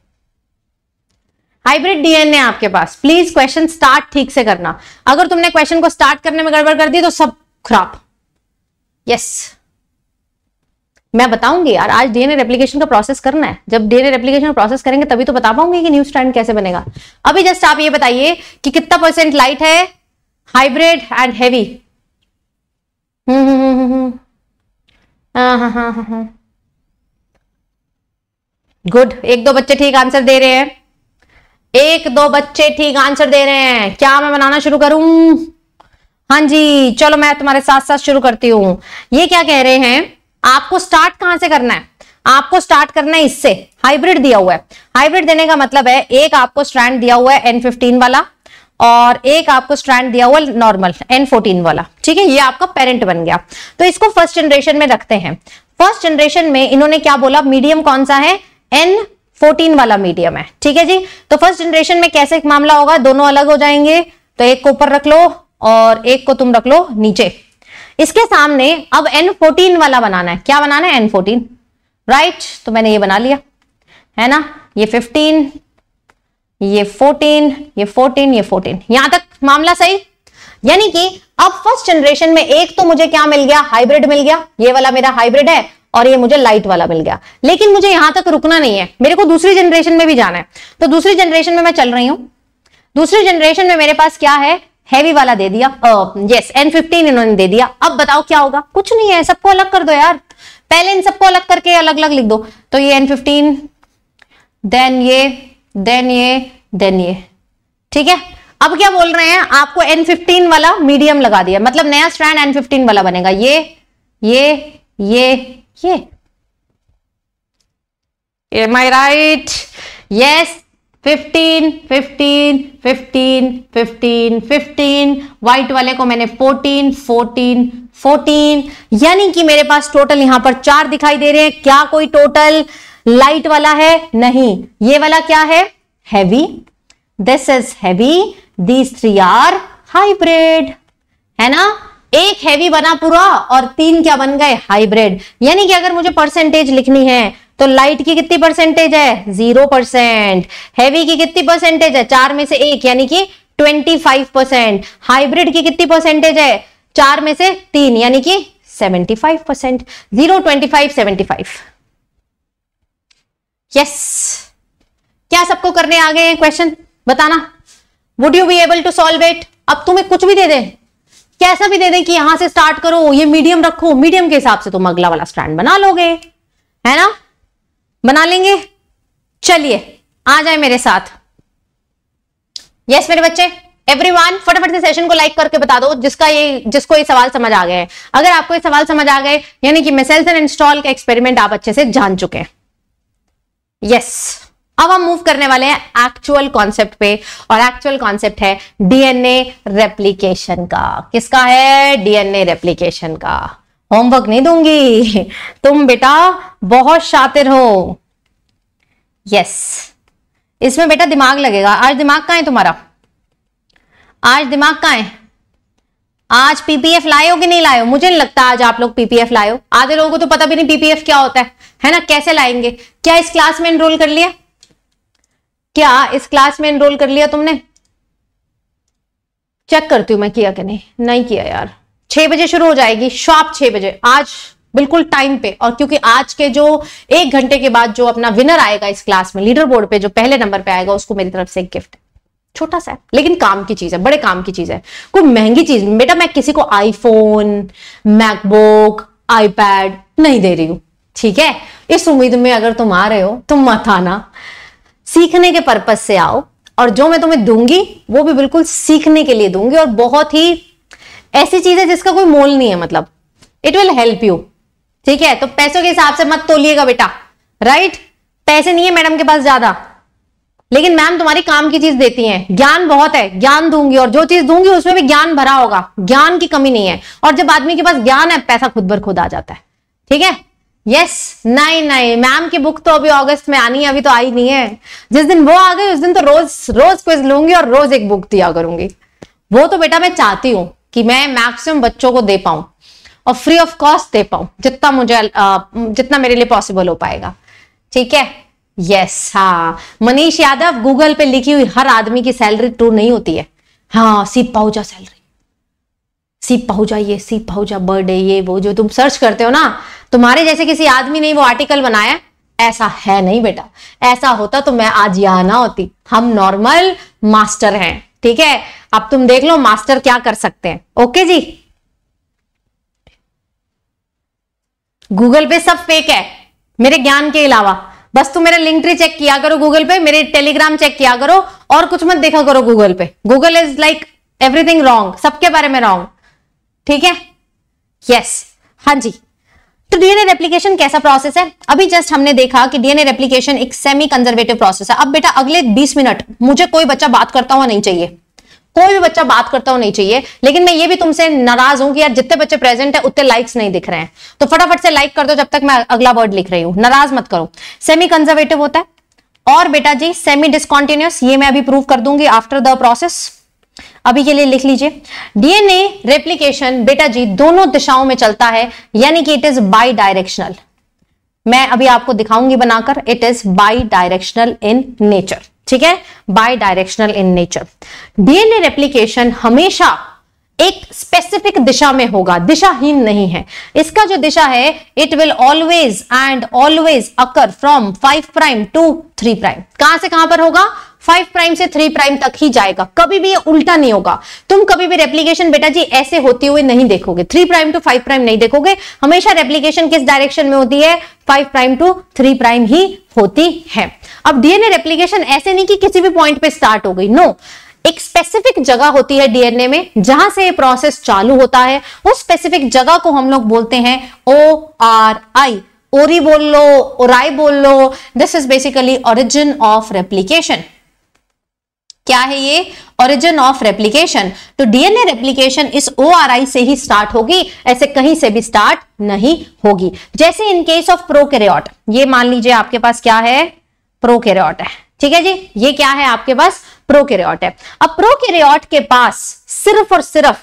हाइब्रिड डीएनए आपके पास प्लीज क्वेश्चन स्टार्ट ठीक से करना अगर तुमने क्वेश्चन को स्टार्ट करने में गड़बड़ कर दी तो सब खराब यस मैं बताऊंगी यार आज डीएनए रेप्लीकेशन का प्रोसेस करना है जब डीएनए रेप्लीकेशन का प्रोसेस करेंगे तभी तो बता पाऊंगी कि न्यू स्टैंड कैसे बनेगा अभी जस्ट आप ये बताइए कि कितना परसेंट लाइट है हाइब्रिड एंड हैवी गुड एक दो बच्चे ठीक आंसर दे रहे हैं एक दो बच्चे ठीक आंसर दे रहे हैं क्या मैं बनाना शुरू करूं हाँ जी चलो मैं तुम्हारे साथ साथ शुरू करती हूं ये क्या कह रहे हैं आपको स्टार्ट कहां से करना है आपको स्टार्ट करना है इससे हाइब्रिड दिया हुआ है हाइब्रिड देने का मतलब है एक आपको स्ट्रैंड दिया हुआ है एन फिफ्टीन वाला और एक आपको स्ट्रैंड दिया हुआ नॉर्मल एन फोर्टीन वाला ठीक है ये आपका पेरेंट बन गया तो इसको फर्स्ट जनरेशन में रखते हैं फर्स्ट जनरेशन में इन्होंने क्या बोला मीडियम कौन सा है एन फोर्टीन वाला मीडियम है ठीक है जी तो फर्स्ट जनरेशन में कैसे एक मामला होगा दोनों अलग हो जाएंगे तो एक को ऊपर रख लो और एक को तुम रख लो नीचे इसके सामने अब एन फोर्टीन वाला बनाना है क्या बनाना है एन फोर्टीन राइट तो मैंने ये बना लिया है ना ये फिफ्टीन ये फोर्टीन ये फोर्टीन ये फोर्टीन यहां तक मामला सही यानी कि अब फर्स्ट जनरेशन में एक तो मुझे क्या मिल गया हाइब्रिड मिल गया ये वाला मेरा हाइब्रिड है और ये मुझे लाइट वाला मिल गया लेकिन मुझे यहां तक रुकना नहीं है मेरे को दूसरी जनरेशन में भी जाना है तो दूसरी जनरेशन में मैं चल रही हूं दूसरी जनरेशन में मेरे पास क्या है हैवी वाला दे दिया यस एन फिफ्टीन इन्होंने दे दिया अब बताओ क्या होगा कुछ नहीं है सबको अलग कर दो यार पहले इन सबको अलग करके अलग अलग लिख दो तो ये एन फिफ्टीन देन ये देन ये देन ये ठीक है अब क्या बोल रहे हैं आपको N15 वाला मीडियम लगा दिया मतलब नया स्ट्रैंड N15 वाला बनेगा ये ये ये ये am I right yes 15 15 15 15 15 white वाले को मैंने 14 14 14 यानी कि मेरे पास टोटल यहां पर चार दिखाई दे रहे हैं क्या कोई टोटल लाइट वाला है नहीं ये वाला क्या है heavy this is heavy these three are hybrid है ना एक हैवी बना पूरा और तीन क्या बन गए हाइब्रिड यानी कि अगर मुझे परसेंटेज लिखनी है तो लाइट की कितनी परसेंटेज है जीरो परसेंट हैवी की कितनी परसेंटेज है चार में से एक यानी कि ट्वेंटी फाइव परसेंट हाइब्रिड की कितनी परसेंटेज है चार में से तीन यानी कि seventy five percent zero twenty five seventy five yes क्या सबको करने आ गए क्वेश्चन बताना would you be able to solve it अब तुम्हें कुछ भी दे दे कैसा भी दे दे कि यहां से स्टार्ट करो ये मीडियम रखो मीडियम के हिसाब से तुम अगला वाला स्टैंड बना लोगे है ना बना लेंगे चलिए आ जाए मेरे साथ यस yes, मेरे बच्चे एवरीवन फटाफट से सेशन को लाइक करके बता दो जिसका ये जिसको ये सवाल समझ आ गए अगर आपको ये सवाल समझ आ गए यानी कि मिसाइल्स एंड इंस्टॉल का एक्सपेरिमेंट आप अच्छे से जान चुके हैं यस अब हम मूव करने वाले हैं एक्चुअल कॉन्सेप्ट पे और एक्चुअल कॉन्सेप्ट है डीएनए रेप्लीकेशन का किसका है डीएनए रेप्लीकेशन का होमवर्क नहीं दूंगी तुम बेटा बहुत शातिर हो यस yes. इसमें बेटा दिमाग लगेगा आज दिमाग कहा है तुम्हारा आज दिमाग कहा है आज पीपीएफ लाए कि नहीं लाए मुझे नहीं लगता आज आप लोग पीपीएफ लाए आधे लोगों को तो पता भी नहीं पीपीएफ क्या होता है है ना कैसे लाएंगे क्या इस क्लास में एनरोल कर लिया क्या इस क्लास में एनरोल कर लिया तुमने चेक करती हूँ मैं किया कि नहीं नहीं किया यार छह बजे शुरू हो जाएगी शॉप छह बजे आज बिल्कुल टाइम पे और क्योंकि आज के जो एक घंटे के बाद जो अपना विनर आएगा इस क्लास में लीडर बोर्ड पे जो पहले नंबर पे आएगा उसको मेरी तरफ से एक गिफ्ट छोटा सा है लेकिन काम की चीज है बड़े काम की चीज है कोई महंगी चीज बेटा मैं किसी को आईफोन मैकबुक आईपैड नहीं दे रही हूं ठीक है इस उम्मीद में अगर तुम आ रहे हो तुम मत आना सीखने के पर्पज से आओ और जो मैं तुम्हें दूंगी वो भी बिल्कुल सीखने के लिए दूंगी और बहुत ही ऐसी चीज है जिसका कोई मोल नहीं है मतलब इट विल हेल्प यू ठीक है तो पैसों के हिसाब से मत तोलिएगा बेटा राइट पैसे नहीं है मैडम के पास ज्यादा लेकिन मैम तुम्हारी काम की चीज देती हैं ज्ञान बहुत है ज्ञान दूंगी और जो चीज दूंगी उसमें भी ज्ञान भरा होगा ज्ञान की कमी नहीं है और जब आदमी के पास ज्ञान है पैसा खुद बर खुद आ जाता है ठीक है यस नहीं नहीं मैम की बुक तो अभी अगस्त में आनी है अभी तो आई नहीं है जिस दिन वो आ गई उस दिन तो रोज रोज क्विज लूंगी और रोज एक बुक दिया करूंगी वो तो बेटा मैं चाहती हूँ कि मैं मैक्सिमम बच्चों को दे पाऊं और फ्री ऑफ कॉस्ट दे पाऊं जितना मुझे जितना मेरे लिए पॉसिबल हो पाएगा ठीक है यस हाँ मनीष यादव गूगल पे लिखी हुई हर आदमी की सैलरी ट्रू नहीं होती है हाँ सी पहुंचा सैलरी सीप पहुंचा ये सी पहुंचा बर्थडे ये वो जो तुम सर्च करते हो ना तुम्हारे जैसे किसी आदमी ने वो आर्टिकल बनाया ऐसा है नहीं बेटा ऐसा होता तो मैं आज यहां ना होती हम नॉर्मल मास्टर हैं ठीक है अब तुम देख लो मास्टर क्या कर सकते हैं ओके जी गूगल पे सब फेक है मेरे ज्ञान के अलावा बस तुम मेरा लिंक ट्री चेक किया करो गूगल पे मेरे टेलीग्राम चेक किया करो और कुछ मत देखा करो गूगल पे Google is like everything wrong सबके बारे में रॉन्ग ठीक है यस हाँ जी तो डीएनए रेप्लीकेशन कैसा प्रोसेस है अभी जस्ट हमने देखा कि डीएनए रेप्लीकेशन एक सेमी कंजर्वेटिव प्रोसेस है अब बेटा अगले 20 मिनट मुझे कोई बच्चा बात करता हुआ नहीं चाहिए कोई भी बच्चा बात करता हो नहीं चाहिए लेकिन मैं ये भी तुमसे नाराज हूं कि यार जितने बच्चे प्रेजेंट है उतने लाइक्स नहीं दिख रहे हैं तो फटाफट से लाइक कर दो जब तक मैं अगला वर्ड लिख रही हूं नाराज मत करो सेमी कंजर्वेटिव होता है और बेटा जी सेमी डिस्कॉन्टिन्यूस ये मैं अभी प्रूव कर दूंगी आफ्टर द प्रोसेस अभी के लिए लिख लीजिए डीएनए रेप्लीकेशन बेटा जी दोनों दिशाओं में चलता है यानी कि इट इज बाई डायरेक्शनल मैं अभी आपको दिखाऊंगी बनाकर it is bidirectional in nature ठीक है bidirectional in nature DNA replication हमेशा एक स्पेसिफिक दिशा में होगा दिशाहीन नहीं है इसका जो दिशा है it will always and always occur from five prime to three prime कहां से कहां पर होगा फाइव प्राइम से थ्री प्राइम तक ही जाएगा कभी भी ये उल्टा नहीं होगा तुम कभी भी रेप्लीकेशन बेटा जी ऐसे होते हुए नहीं देखोगे three prime to five prime नहीं देखोगे हमेशा रेप्लीकेशन किस डायरेक्शन में होती है five prime to three prime ही होती है अब डीएनए रेप्लीकेशन ऐसे नहीं कि किसी भी पॉइंट पे स्टार्ट हो गई नो एक स्पेसिफिक जगह होती है डीएनए में जहां से ये प्रोसेस चालू होता है उस स्पेसिफिक जगह को हम लोग बोलते हैं ओ आर आई ओरी बोल लो ओराई बोल लो this is basically origin of replication क्या है ये ओरिजिन ऑफ रेप्लीकेशन तो डीएनए रेप्लीकेशन इस ओ से ही स्टार्ट होगी ऐसे कहीं से भी स्टार्ट नहीं होगी जैसे इन केस ऑफ प्रोकेरियोट ये मान लीजिए आपके पास क्या है प्रोकेरियोट है ठीक है जी ये क्या है आपके पास प्रोकेरियोट है अब प्रोकेरियोट के पास सिर्फ और सिर्फ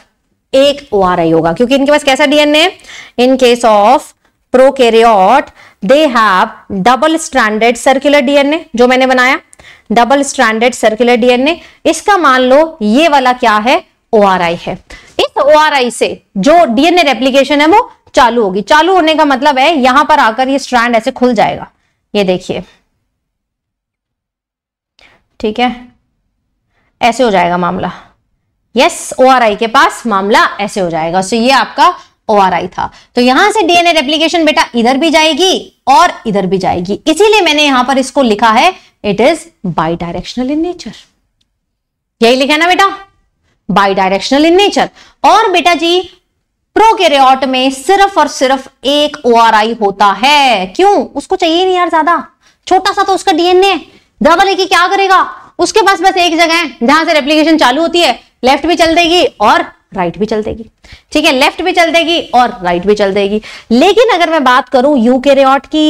एक ओ होगा क्योंकि इनके पास कैसा डीएनए है in case of prokaryote they have double stranded circular DNA जो मैंने बनाया डबल स्ट्रैंडेड सर्कुलर डीएनए इसका मान लो ये वाला क्या है ओ है इस ओ से जो डीएनए रेप्लीकेशन है वो चालू होगी चालू होने का मतलब है यहां पर आकर ये स्ट्रैंड ऐसे खुल जाएगा ये देखिए ठीक है ऐसे हो जाएगा मामला यस ओ के पास मामला ऐसे हो जाएगा सो ये आपका ओ था तो यहां से डीएनए रेप्लीकेशन बेटा इधर भी जाएगी और इधर भी जाएगी इसीलिए मैंने यहां पर इसको लिखा है it is bidirectional in nature यही लिखा ना बेटा बाई डायरेक्शनल इन नेचर और बेटा जी प्रोकैरियोट में सिर्फ और सिर्फ एक ओ होता है क्यों उसको चाहिए नहीं यार ज्यादा छोटा सा तो उसका डीएनए डबल लेके क्या करेगा उसके पास बस एक जगह है जहां से रेप्लीकेशन चालू होती है लेफ्ट भी चल देगी और राइट भी चल देगी ठीक है लेफ्ट भी चल देगी और राइट भी चल देगी लेकिन अगर मैं बात करूं यूकेरियोट की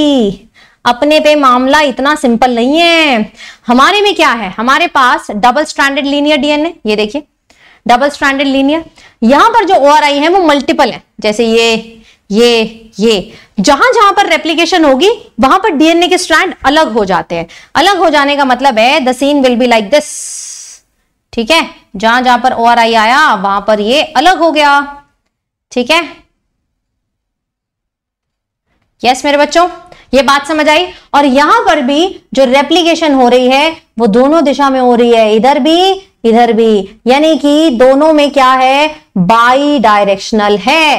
अपने पे मामला इतना सिंपल नहीं है हमारे में क्या है हमारे पास डबल स्टैंडर्ड लीनियर डीएनए ये देखिए डबल स्टैंडर्ड लीनियर यहां पर जो ओ आर आई है वो मल्टीपल है जैसे ये ये ये जहां जहां पर रेप्लीकेशन होगी वहां पर डीएनए के स्ट्रैंड अलग हो जाते हैं अलग हो जाने का मतलब है the scene will be like this ठीक है जहां जहां पर ओ आर आई आया वहां पर ये अलग हो गया ठीक है यस yes, मेरे बच्चों ये बात समझ आई और यहां पर भी जो रेप्लीकेशन हो रही है वो दोनों दिशा में हो रही है इधर भी इधर भी यानी कि दोनों में क्या है बाई डायरेक्शनल है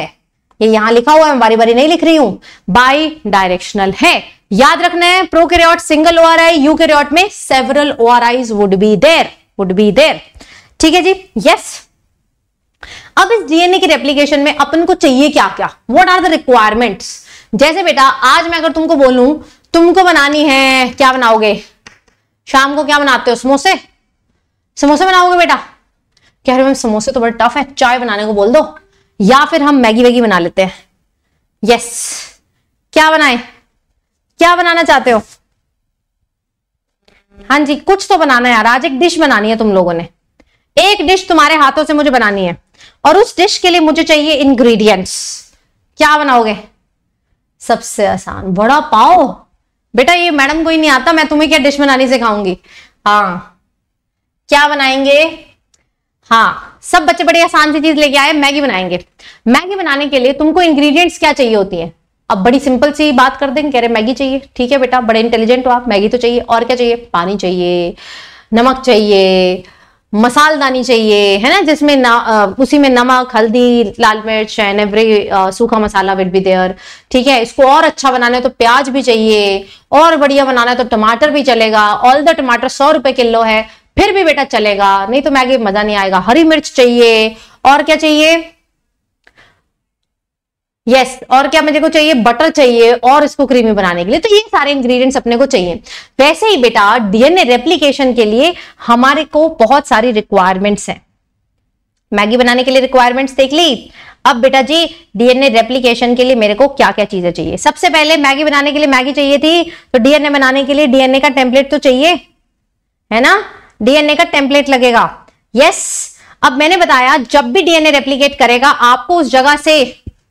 ये यहां लिखा हुआ है मैं बारी बारी नहीं लिख रही हूं बाई डायरेक्शनल है याद रखना है pro prokaryote single O R I eukaryote में several O R I's would be there would be there ठीक है जी यस अब इस डीएनए की रेप्लीकेशन में अपन को चाहिए क्या क्या वट आर द रिक्वायरमेंट्स जैसे बेटा आज मैं अगर तुमको बोलू तुमको बनानी है क्या बनाओगे शाम को क्या बनाते हो समोसे समोसे बनाओगे बेटा कह रहे मैम समोसे तो बड़े टफ है चाय बनाने को बोल दो या फिर हम मैगी वैगी बना लेते हैं यस क्या बनाए क्या बनाना चाहते हो हाँ जी कुछ तो बनाना यार आज एक डिश बनानी है तुम लोगों ने एक डिश तुम्हारे हाथों से मुझे बनानी है और उस डिश के लिए मुझे चाहिए इंग्रेडिएंट्स क्या बनाओगे सबसे आसान बड़ा पाओ बेटा ये मैडम कोई नहीं आता मैं तुम्हें क्या डिश बनानी सिखाऊंगी हाँ क्या बनाएंगे हाँ सब बच्चे बड़ी आसान सी चीज लेके आए मैगी बनाएंगे मैगी बनाने के लिए तुमको इंग्रेडिएंट्स क्या चाहिए होती हैं अब बड़ी सिंपल सी बात कर देंगे कह रहे मैगी चाहिए ठीक है बेटा बड़े इंटेलिजेंट हो आप मैगी तो चाहिए और क्या चाहिए पानी चाहिए नमक चाहिए मसालदानी चाहिए है ना जिसमें ना उसी में नमक हल्दी लाल मिर्च एंड एवरी सूखा मसाला विल बी देयर ठीक है इसको और अच्छा बनाना है तो प्याज भी चाहिए और बढ़िया बनाना है तो टमाटर भी चलेगा ऑल द टमाटर सौ रुपए किलो है फिर भी बेटा चलेगा नहीं तो मैगी मजा नहीं आएगा हरी मिर्च चाहिए और क्या चाहिए यस yes, और क्या मुझे को चाहिए बटर चाहिए और इसको क्रीमी बनाने के लिए तो ये सारे इंग्रेडिएंट्स अपने को चाहिए वैसे ही बेटा डीएनए रेप्लिकेशन के लिए हमारे को बहुत सारी रिक्वायरमेंट्स हैं मैगी बनाने के लिए रिक्वायरमेंट्स देख ली अब बेटा जी डीएनए रेप्लिकेशन के लिए मेरे को क्या क्या चीजें चाहिए सबसे पहले मैगी बनाने के लिए मैगी चाहिए थी तो डीएनए बनाने के लिए डीएनए का टेम्पलेट तो चाहिए है ना डीएनए का टेम्पलेट लगेगा यस yes, अब मैंने बताया जब भी डीएनए रेप्लीकेट करेगा आपको उस जगह से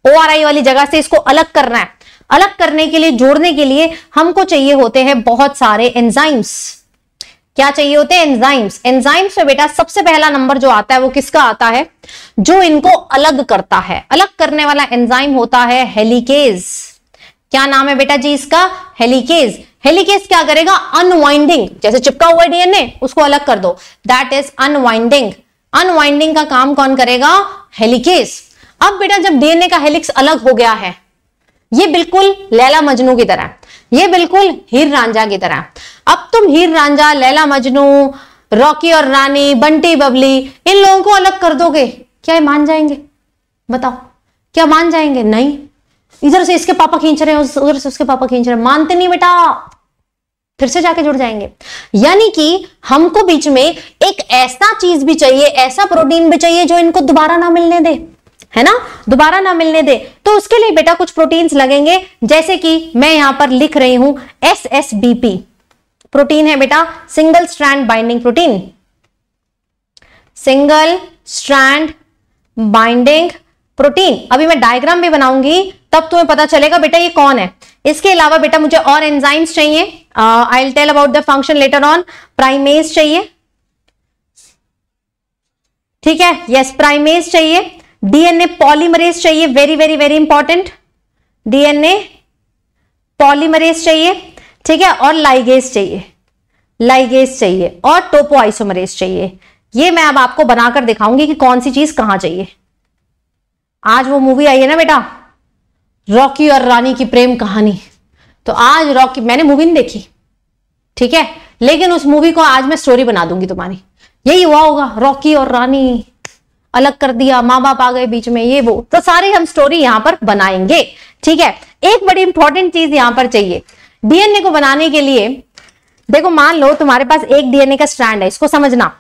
ओ वाली जगह से इसको अलग करना है अलग करने के लिए जोड़ने के लिए हमको चाहिए होते हैं बहुत सारे एंजाइम्स क्या चाहिए होते हैं एंजाइम्स एंजाइम्स में बेटा सबसे पहला नंबर जो आता है वो किसका आता है जो इनको अलग करता है अलग करने वाला एंजाइम होता है हेलिकेज क्या नाम है बेटा जी इसका हेलिकेज हेलिकेज क्या करेगा अनवाइंडिंग जैसे चिपका हुआ डीएनए उसको अलग कर दो दैट इज अनवाइंडिंग अनवाइंडिंग का काम कौन करेगा हेलिकेज अब बेटा जब डीएनए का हेलिक्स अलग हो गया है ये बिल्कुल लैला मजनू की तरह ये बिल्कुल हीर रांझा की तरह अब तुम हीर रांझा लैला मजनू रॉकी और रानी बंटी बबली इन लोगों को अलग कर दोगे क्या ये मान जाएंगे बताओ क्या मान जाएंगे नहीं इधर से इसके पापा खींच रहे हैं उधर से उसके पापा खींच रहे हैं मानते नहीं बेटा फिर से जाके जुड़ जाएंगे यानी कि हमको बीच में एक ऐसा चीज भी चाहिए ऐसा प्रोटीन भी चाहिए जो इनको दोबारा ना मिलने दे है ना दोबारा ना मिलने दे तो उसके लिए बेटा कुछ प्रोटीन्स लगेंगे जैसे कि मैं यहां पर लिख रही हूं S S B P protein है बेटा single strand binding protein single strand binding protein अभी मैं डायग्राम भी बनाऊंगी तब तुम्हें पता चलेगा बेटा ये कौन है इसके अलावा बेटा मुझे और एंजाइम्स चाहिए I tell about the function later on primase चाहिए ठीक है यस yes, प्राइमेज चाहिए डीएनए पॉलीमरेज चाहिए very very very important DNA polymerase चाहिए ठीक है और लाइगेज चाहिए लाइगेज चाहिए और टोपो आइसोमरेज चाहिए ये मैं अब आपको बनाकर दिखाऊंगी कि कौन सी चीज कहां चाहिए आज वो मूवी आई है ना बेटा रॉकी और रानी की प्रेम कहानी तो आज रॉकी मैंने मूवी नहीं देखी ठीक है लेकिन उस मूवी को आज मैं स्टोरी बना दूंगी तुम्हारी यही हुआ होगा रॉकी और रानी अलग कर दिया माँ बाप आ गए बीच में ये वो तो सारी हम स्टोरी यहाँ पर बनाएंगे ठीक है एक बड़ी इंपॉर्टेंट चीज यहाँ पर चाहिए डीएनए को बनाने के लिए देखो मान लो तुम्हारे पास एक डीएनए का स्ट्रैंड है इसको समझना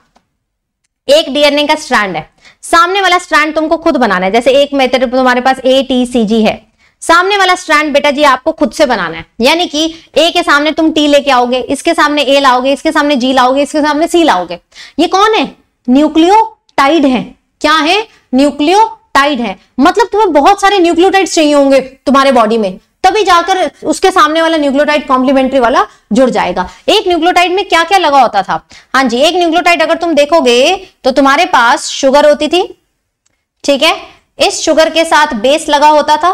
एक डीएनए का स्ट्रैंड है सामने वाला स्ट्रैंड तुमको खुद बनाना है जैसे एक मेथड तुम्हारे पास ए टी सी जी है सामने वाला स्ट्रैंड बेटा जी आपको खुद से बनाना है यानी कि ए के सामने तुम टी लेके आओगे इसके सामने ए लाओगे इसके सामने जी लाओगे इसके सामने सी लाओगे ये कौन है न्यूक्लियोटाइड है क्या है न्यूक्लियोटाइड है मतलब तुम्हें बहुत सारे न्यूक्लियोटाइड चाहिए होंगे तुम्हारे बॉडी में तभी जाकर उसके सामने वाला न्यूक्लियोटाइड कॉम्प्लीमेंट्री वाला जुड़ जाएगा एक न्यूक्लियोटाइड में क्या क्या लगा होता था हाँ जी एक न्यूक्लियोटाइड अगर तुम देखोगे तो तुम्हारे पास शुगर होती थी ठीक है इस शुगर के साथ बेस लगा होता था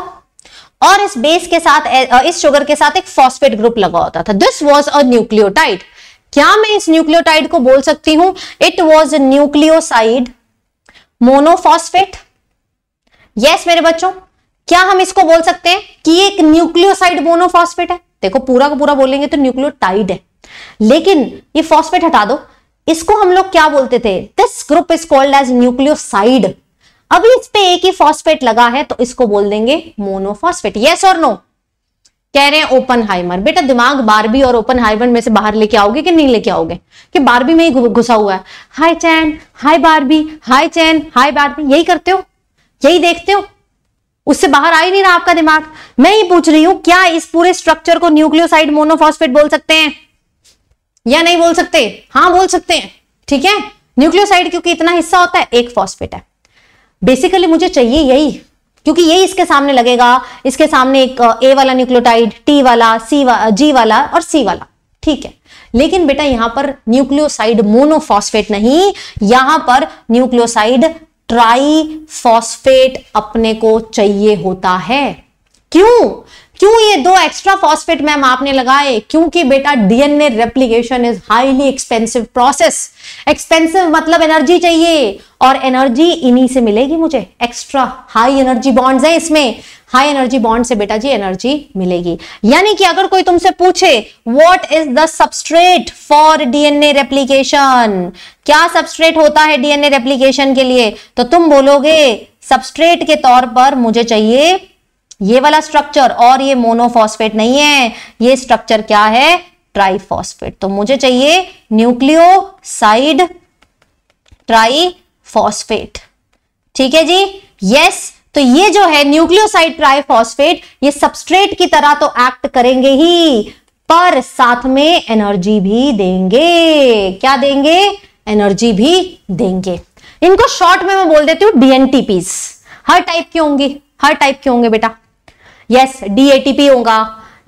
और इस बेस के साथ इस शुगर के साथ एक फॉस्फेट ग्रुप लगा होता था दिस वॉज अ न्यूक्लियोटाइड क्या मैं इस न्यूक्लियोटाइड को बोल सकती हूं it was a nucleoside monophosphate yes मेरे बच्चों क्या हम इसको बोल सकते हैं कि ये एक न्यूक्लियोसाइड मोनोफॉस्फेट है देखो पूरा का पूरा बोलेंगे तो न्यूक्लियोटाइड है लेकिन ये फॉस्फेट हटा दो इसको हम लोग क्या बोलते थे this group is called as nucleoside अभी इस पे एक ही फॉस्फेट लगा है तो इसको बोल देंगे मोनोफॉस्फेट यस और नो कह रहे हैं ओपन हाइमर बेटा दिमाग बारबी और ओपन हाइमर में से बाहर लेके आओगे कि नहीं लेके आओगे कि बारबी में ही घुसा हुआ है हाय चैन हाय बारबी हाय चैन हाय बारबी यही करते हो यही देखते हो उससे बाहर आ ही नहीं रहा आपका दिमाग मैं ही पूछ रही हूं क्या इस पूरे स्ट्रक्चर को न्यूक्लियोसाइड मोनोफॉस्फेट बोल सकते हैं या नहीं बोल सकते हाँ बोल सकते हैं ठीक है न्यूक्लियोसाइड क्योंकि इतना हिस्सा होता है एक फॉस्फेट है बेसिकली मुझे चाहिए यही क्योंकि ये इसके सामने लगेगा इसके सामने एक ए वाला न्यूक्लियोटाइड टी वाला सी वा, जी वाला और सी वाला ठीक है लेकिन बेटा यहां पर न्यूक्लियोसाइड मोनोफॉस्फेट नहीं यहां पर न्यूक्लियोसाइड ट्राई फॉस्फेट अपने को चाहिए होता है क्यों क्यों ये दो एक्स्ट्रा फॉस्फेट मैम आपने लगाए क्योंकि बेटा DNA replication is highly expensive process expensive मतलब एनर्जी चाहिए और एनर्जी इन्हीं से मिलेगी मुझे एक्स्ट्रा हाई एनर्जी बॉन्ड्स है इसमें हाई एनर्जी बॉन्ड से बेटा जी एनर्जी मिलेगी यानी कि अगर कोई तुमसे पूछे what is the substrate for DNA replication क्या सबस्ट्रेट होता है डीएनए रेप्लीकेशन के लिए तो तुम बोलोगे सबस्ट्रेट के तौर पर मुझे चाहिए ये वाला स्ट्रक्चर और ये मोनोफॉस्फेट नहीं है ये स्ट्रक्चर क्या है ट्राइफॉस्फेट तो मुझे चाहिए न्यूक्लियोसाइड ट्राइफॉस्फेट ठीक है जी यस तो ये जो है न्यूक्लियोसाइड ट्राइफॉस्फेट ये सबस्ट्रेट की तरह तो एक्ट करेंगे ही पर साथ में एनर्जी भी देंगे क्या देंगे एनर्जी भी देंगे इनको शॉर्ट में मैं बोल देती हूँ डीएनटीपीज हर टाइप की होंगी हर टाइप के होंगे बेटा यस डी टीपी होगा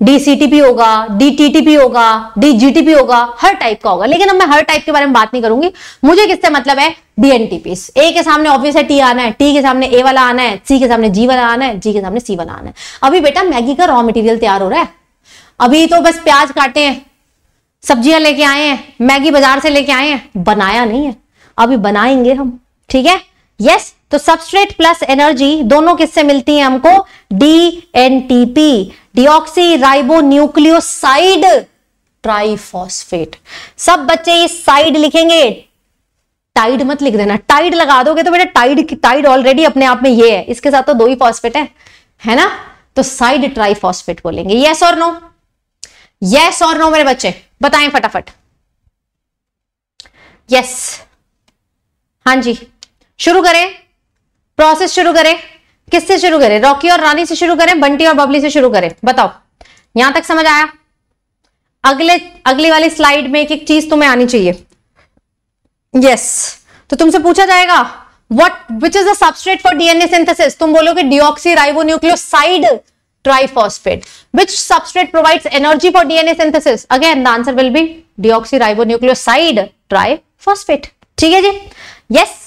डीसीटीपी होगा डीटीटीपी होगा डीजीटीपी होगा हर टाइप का होगा लेकिन अब मैं हर टाइप के बारे में बात नहीं करूंगी मुझे किससे मतलब है डीएनटीपी ए के सामने ऑब्वियस है टी आना है टी के सामने ए वाला आना है सी के सामने जी वाला आना है जी के सामने सी वाला आना है अभी बेटा मैगी का रॉ मटेरियल तैयार हो रहा है अभी तो बस प्याज काटे हैं सब्जियां लेके आए हैं मैगी बाजार से लेके आए हैं बनाया नहीं है अभी बनाएंगे हम ठीक है यस तो सबस्ट्रेट प्लस एनर्जी दोनों किससे मिलती है हमको D N T P deoxyribo nucleoside triphosphate सब बच्चे ये साइड लिखेंगे टाइड मत लिख देना टाइड लगा दोगे तो बेटा टाइड टाइड ऑलरेडी अपने आप में ये है इसके साथ तो दो ही फॉस्फेट है है ना तो साइड ट्राइफॉस्फेट बोलेंगे यस और नो यस और नो मेरे बच्चे बताएं फटाफट यस हां जी शुरू करें प्रोसेस शुरू करें किससे शुरू करें रॉकी और रानी से शुरू करें बंटी और बबली से शुरू करें बताओ यहां तक समझ आया अगले अगली वाली स्लाइड में एक एक चीज तुम्हें आनी चाहिए यस yes. तो तुमसे पूछा जाएगा what which is the for DNA synthesis तुम बोलोगे deoxy nucleoside triphosphate which substrate provide energy for DNA synthesis again the answer will be deoxy nucleoside triphosphate ठीक है जी यस yes.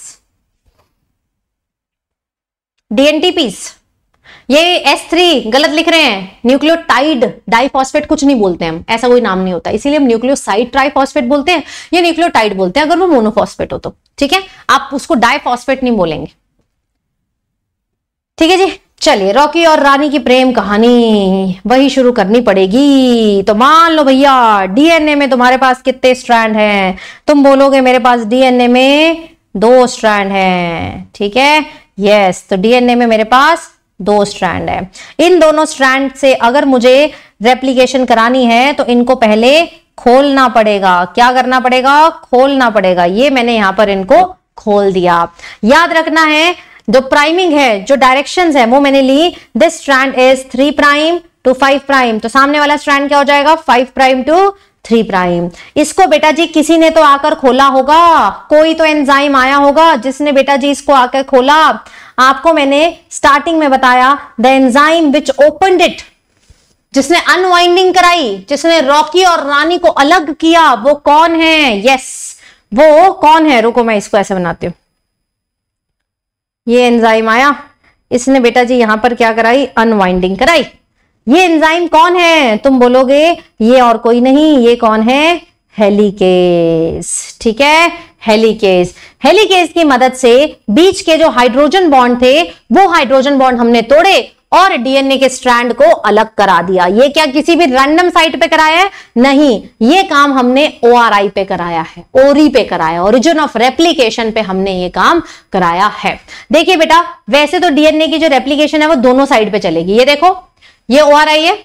डीएनटीपीस ये एस थ्री गलत लिख रहे हैं न्यूक्लियोटाइड डाइफॉस्फेट कुछ नहीं बोलते हैं ऐसा कोई नाम नहीं होता इसीलिए हम न्यूक्लियोसाइड ट्राइफॉस्फेट बोलते हैं या न्यूक्लियोटाइड बोलते हैं अगर वो मोनोफॉस्फेट हो तो ठीक है आप उसको डाइफॉस्फेट नहीं बोलेंगे ठीक है जी चलिए रॉकी और रानी की प्रेम कहानी वही शुरू करनी पड़ेगी तो मान लो भैया डीएनए में तुम्हारे पास कितने स्ट्रैंड हैं तुम बोलोगे मेरे पास डीएनए में दो स्ट्रैंड हैं ठीक है यस तो डीएनए में मेरे पास दो स्ट्रैंड है इन दोनों स्ट्रैंड से अगर मुझे रेप्लीकेशन करानी है तो इनको पहले खोलना पड़ेगा क्या करना पड़ेगा खोलना पड़ेगा ये मैंने यहां पर इनको खोल दिया याद रखना है जो प्राइमिंग है जो डायरेक्शन है वो मैंने ली this strand is three prime to five prime तो सामने वाला स्ट्रैंड क्या हो जाएगा five prime to three prime इसको बेटा जी किसी ने तो आकर खोला होगा कोई तो एंजाइम आया होगा जिसने बेटा जी इसको आकर खोला आपको मैंने स्टार्टिंग में बताया the enzyme which open it जिसने अनवाइंडिंग कराई जिसने रॉकी और रानी को अलग किया वो कौन है यस वो कौन है रुको मैं इसको ऐसे बनाती हूं ये एंजाइम आया इसने बेटा जी यहां पर क्या कराई अनवाइंडिंग कराई ये एंजाइम कौन है तुम बोलोगे ये और कोई नहीं ये कौन है हेलीकेस ठीक है हेलीकेस हेलीकेस की मदद से बीच के जो हाइड्रोजन बॉन्ड थे वो हाइड्रोजन बॉन्ड हमने तोड़े और डीएनए के स्ट्रैंड को अलग करा दिया ये क्या किसी भी रैंडम साइट पे कराया है नहीं ये काम हमने ओ पे कराया है ओरी पे कराया ओरिजिन ऑफ रेप्लीकेशन पे हमने ये काम कराया है देखिए बेटा वैसे तो डीएनए की जो रेप्लीकेशन है वो दोनों साइड पे चलेगी ये देखो ये ओ आर आई है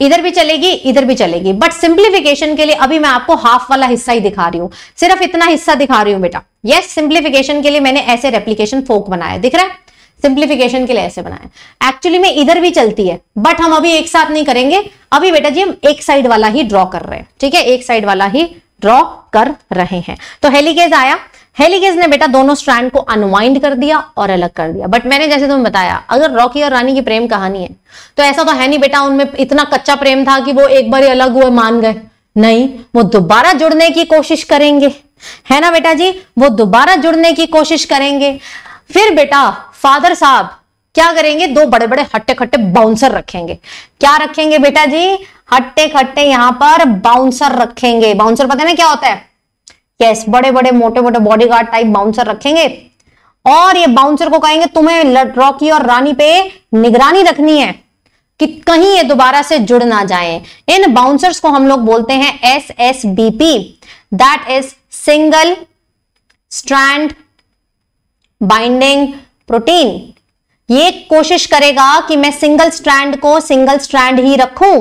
इधर भी चलेगी इधर भी चलेगी बट सिंप्लीफिकेशन के लिए अभी मैं आपको हाफ वाला हिस्सा ही दिखा रही हूं सिर्फ इतना हिस्सा दिखा रही हूं बेटा ये सिंप्लीफिकेशन के लिए मैंने ऐसे रेप्लीकेशन फोक बनाया दिख रहा है सिंप्लीफिकेशन के लिए ऐसे बनाया एक्चुअली में इधर भी चलती है बट हम अभी एक साथ नहीं करेंगे अभी बेटा जी हम एक साइड वाला ही ड्रॉ कर रहे हैं ठीक है एक साइड वाला ही ड्रॉ कर रहे हैं तो हेलीकेज आया हेलीगेज ने बेटा दोनों स्ट्रैंड को अनवाइंड कर दिया और अलग कर दिया बट मैंने जैसे तुम्हें बताया अगर रॉकी और रानी की प्रेम कहानी है तो ऐसा तो है नहीं बेटा उनमें इतना कच्चा प्रेम था कि वो एक बार अलग हुए मान गए नहीं वो दोबारा जुड़ने की कोशिश करेंगे है ना बेटा जी वो दोबारा जुड़ने की कोशिश करेंगे फिर बेटा फादर साहब क्या करेंगे दो बड़े बड़े हट्टे खट्टे बाउंसर रखेंगे क्या रखेंगे बेटा जी हट्टे खट्टे यहां पर बाउंसर रखेंगे बाउंसर पता है ना क्या होता है यस बड़े बड़े मोटे मोटे बॉडीगार्ड टाइप बाउंसर रखेंगे और ये बाउंसर को कहेंगे तुम्हें रॉकी और रानी पे निगरानी रखनी है कि कहीं ये दोबारा से जुड़ ना जाए इन बाउंसर्स को हम लोग बोलते हैं S S B P that is single strand binding protein ये कोशिश करेगा कि मैं सिंगल स्ट्रैंड को सिंगल स्ट्रैंड ही रखूं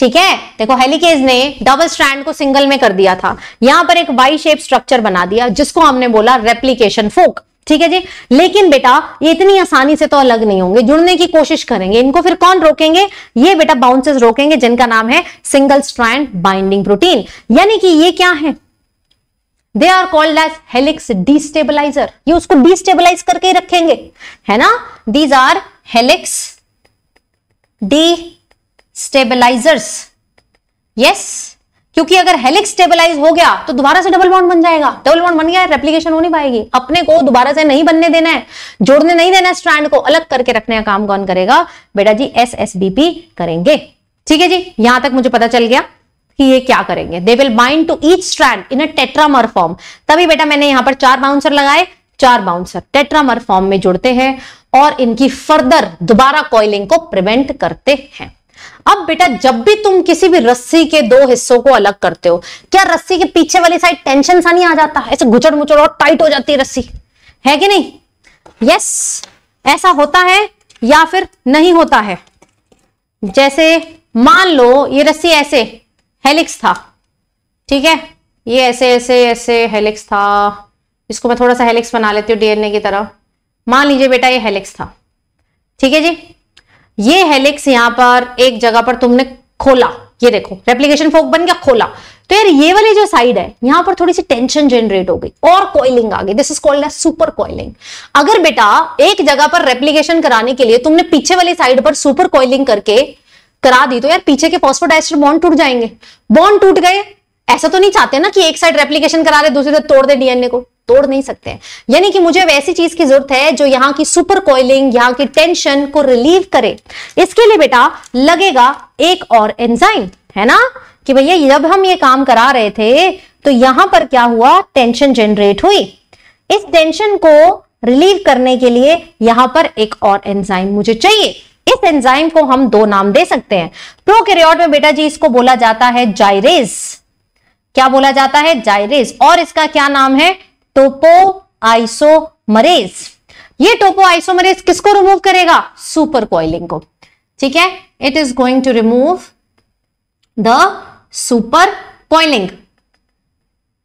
ठीक है देखो हेलीकेज ने डबल स्ट्रैंड को सिंगल में कर दिया था यहां पर एक वाई शेप स्ट्रक्चर बना दिया जिसको हमने बोला रेप्लीकेशन फोक ठीक है जी लेकिन बेटा ये इतनी आसानी से तो अलग नहीं होंगे जुड़ने की कोशिश करेंगे इनको फिर कौन रोकेंगे ये बेटा बाउंसेस रोकेंगे जिनका नाम है सिंगल स्ट्रैंड बाइंडिंग प्रोटीन यानी कि ये क्या है they are called as helix destabiliser ये उसको डिस्टेबलाइज करके रखेंगे है ना these are helix destabilisers yes क्योंकि अगर हेलिक्स स्टेबलाइज हो गया तो दोबारा से डबल बॉन्ड बन जाएगा डबल बॉन्ड बन गया रेप्लीकेशन हो नहीं पाएगी अपने को दोबारा से नहीं बनने देना है जोड़ने नहीं देना है स्ट्रैंड को अलग करके रखने का काम कौन करेगा बेटा जी एस एस बी पी करेंगे ठीक है जी यहां तक मुझे पता चल गया कि ये क्या करेंगे they will bind to each strand in a tetramer form तभी बेटा मैंने यहां पर चार बाउंसर लगाए चार बाउंसर टेट्रामर फॉर्म में जुड़ते हैं और इनकी फर्दर दोबारा कॉइलिंग को प्रिवेंट करते हैं अब बेटा जब भी तुम किसी भी रस्सी के दो हिस्सों को अलग करते हो क्या रस्सी के पीछे वाली साइड टेंशन सा नहीं आ जाता ऐसे घुचड़ मुचड़ और टाइट हो जाती है रस्सी है कि नहीं यस ऐसा होता है या फिर नहीं होता है जैसे मान लो ये रस्सी ऐसे हेलिक्स था ठीक है ये ऐसे ऐसे ऐसे हेलिक्स था इसको मैं थोड़ा सा हेलिक्स बना लेती हूँ डीएनए की तरह मान लीजिए बेटा ये हेलिक्स था ठीक है जी ये हेलिक्स यहां पर एक जगह पर तुमने खोला ये देखो रेप्लीकेशन फोक बन गया खोला तो यार ये वाली जो साइड है यहां पर थोड़ी सी टेंशन जनरेट हो गई और कॉइलिंग आ गई this is called super coiling अगर बेटा एक जगह पर रेप्लीकेशन कराने के लिए तुमने पीछे वाली साइड पर सुपर कॉइलिंग करके करा दी तो यार पीछे के फॉस्फोडाइस्टर बॉन्ड टूट जाएंगे बॉन्ड टूट गए ऐसा तो नहीं चाहते ना कि एक साइड रेप्लीकेशन करा रहे दूसरी साइड तोड़ दे डीएनए को तोड़ नहीं सकते यानी कि मुझे अब ऐसी चीज की जरूरत है जो यहाँ की सुपर कॉइलिंग यहाँ की टेंशन को रिलीव करे इसके लिए बेटा लगेगा एक और एंजाइम है ना कि भैया जब हम ये काम करा रहे थे तो यहां पर क्या हुआ टेंशन जनरेट हुई इस टेंशन को रिलीव करने के लिए यहां पर एक और एंजाइम मुझे चाहिए इस एंजाइम को हम दो नाम दे सकते हैं प्रोकैरियोट में बेटा जी इसको बोला जाता है जायरेज क्या बोला जाता है जायरेज और इसका क्या नाम है टोपो आइसोमरेज ये टोपो आइसोमरेज किसको रिमूव करेगा सुपर कॉइलिंग को ठीक है it is going to remove the super coiling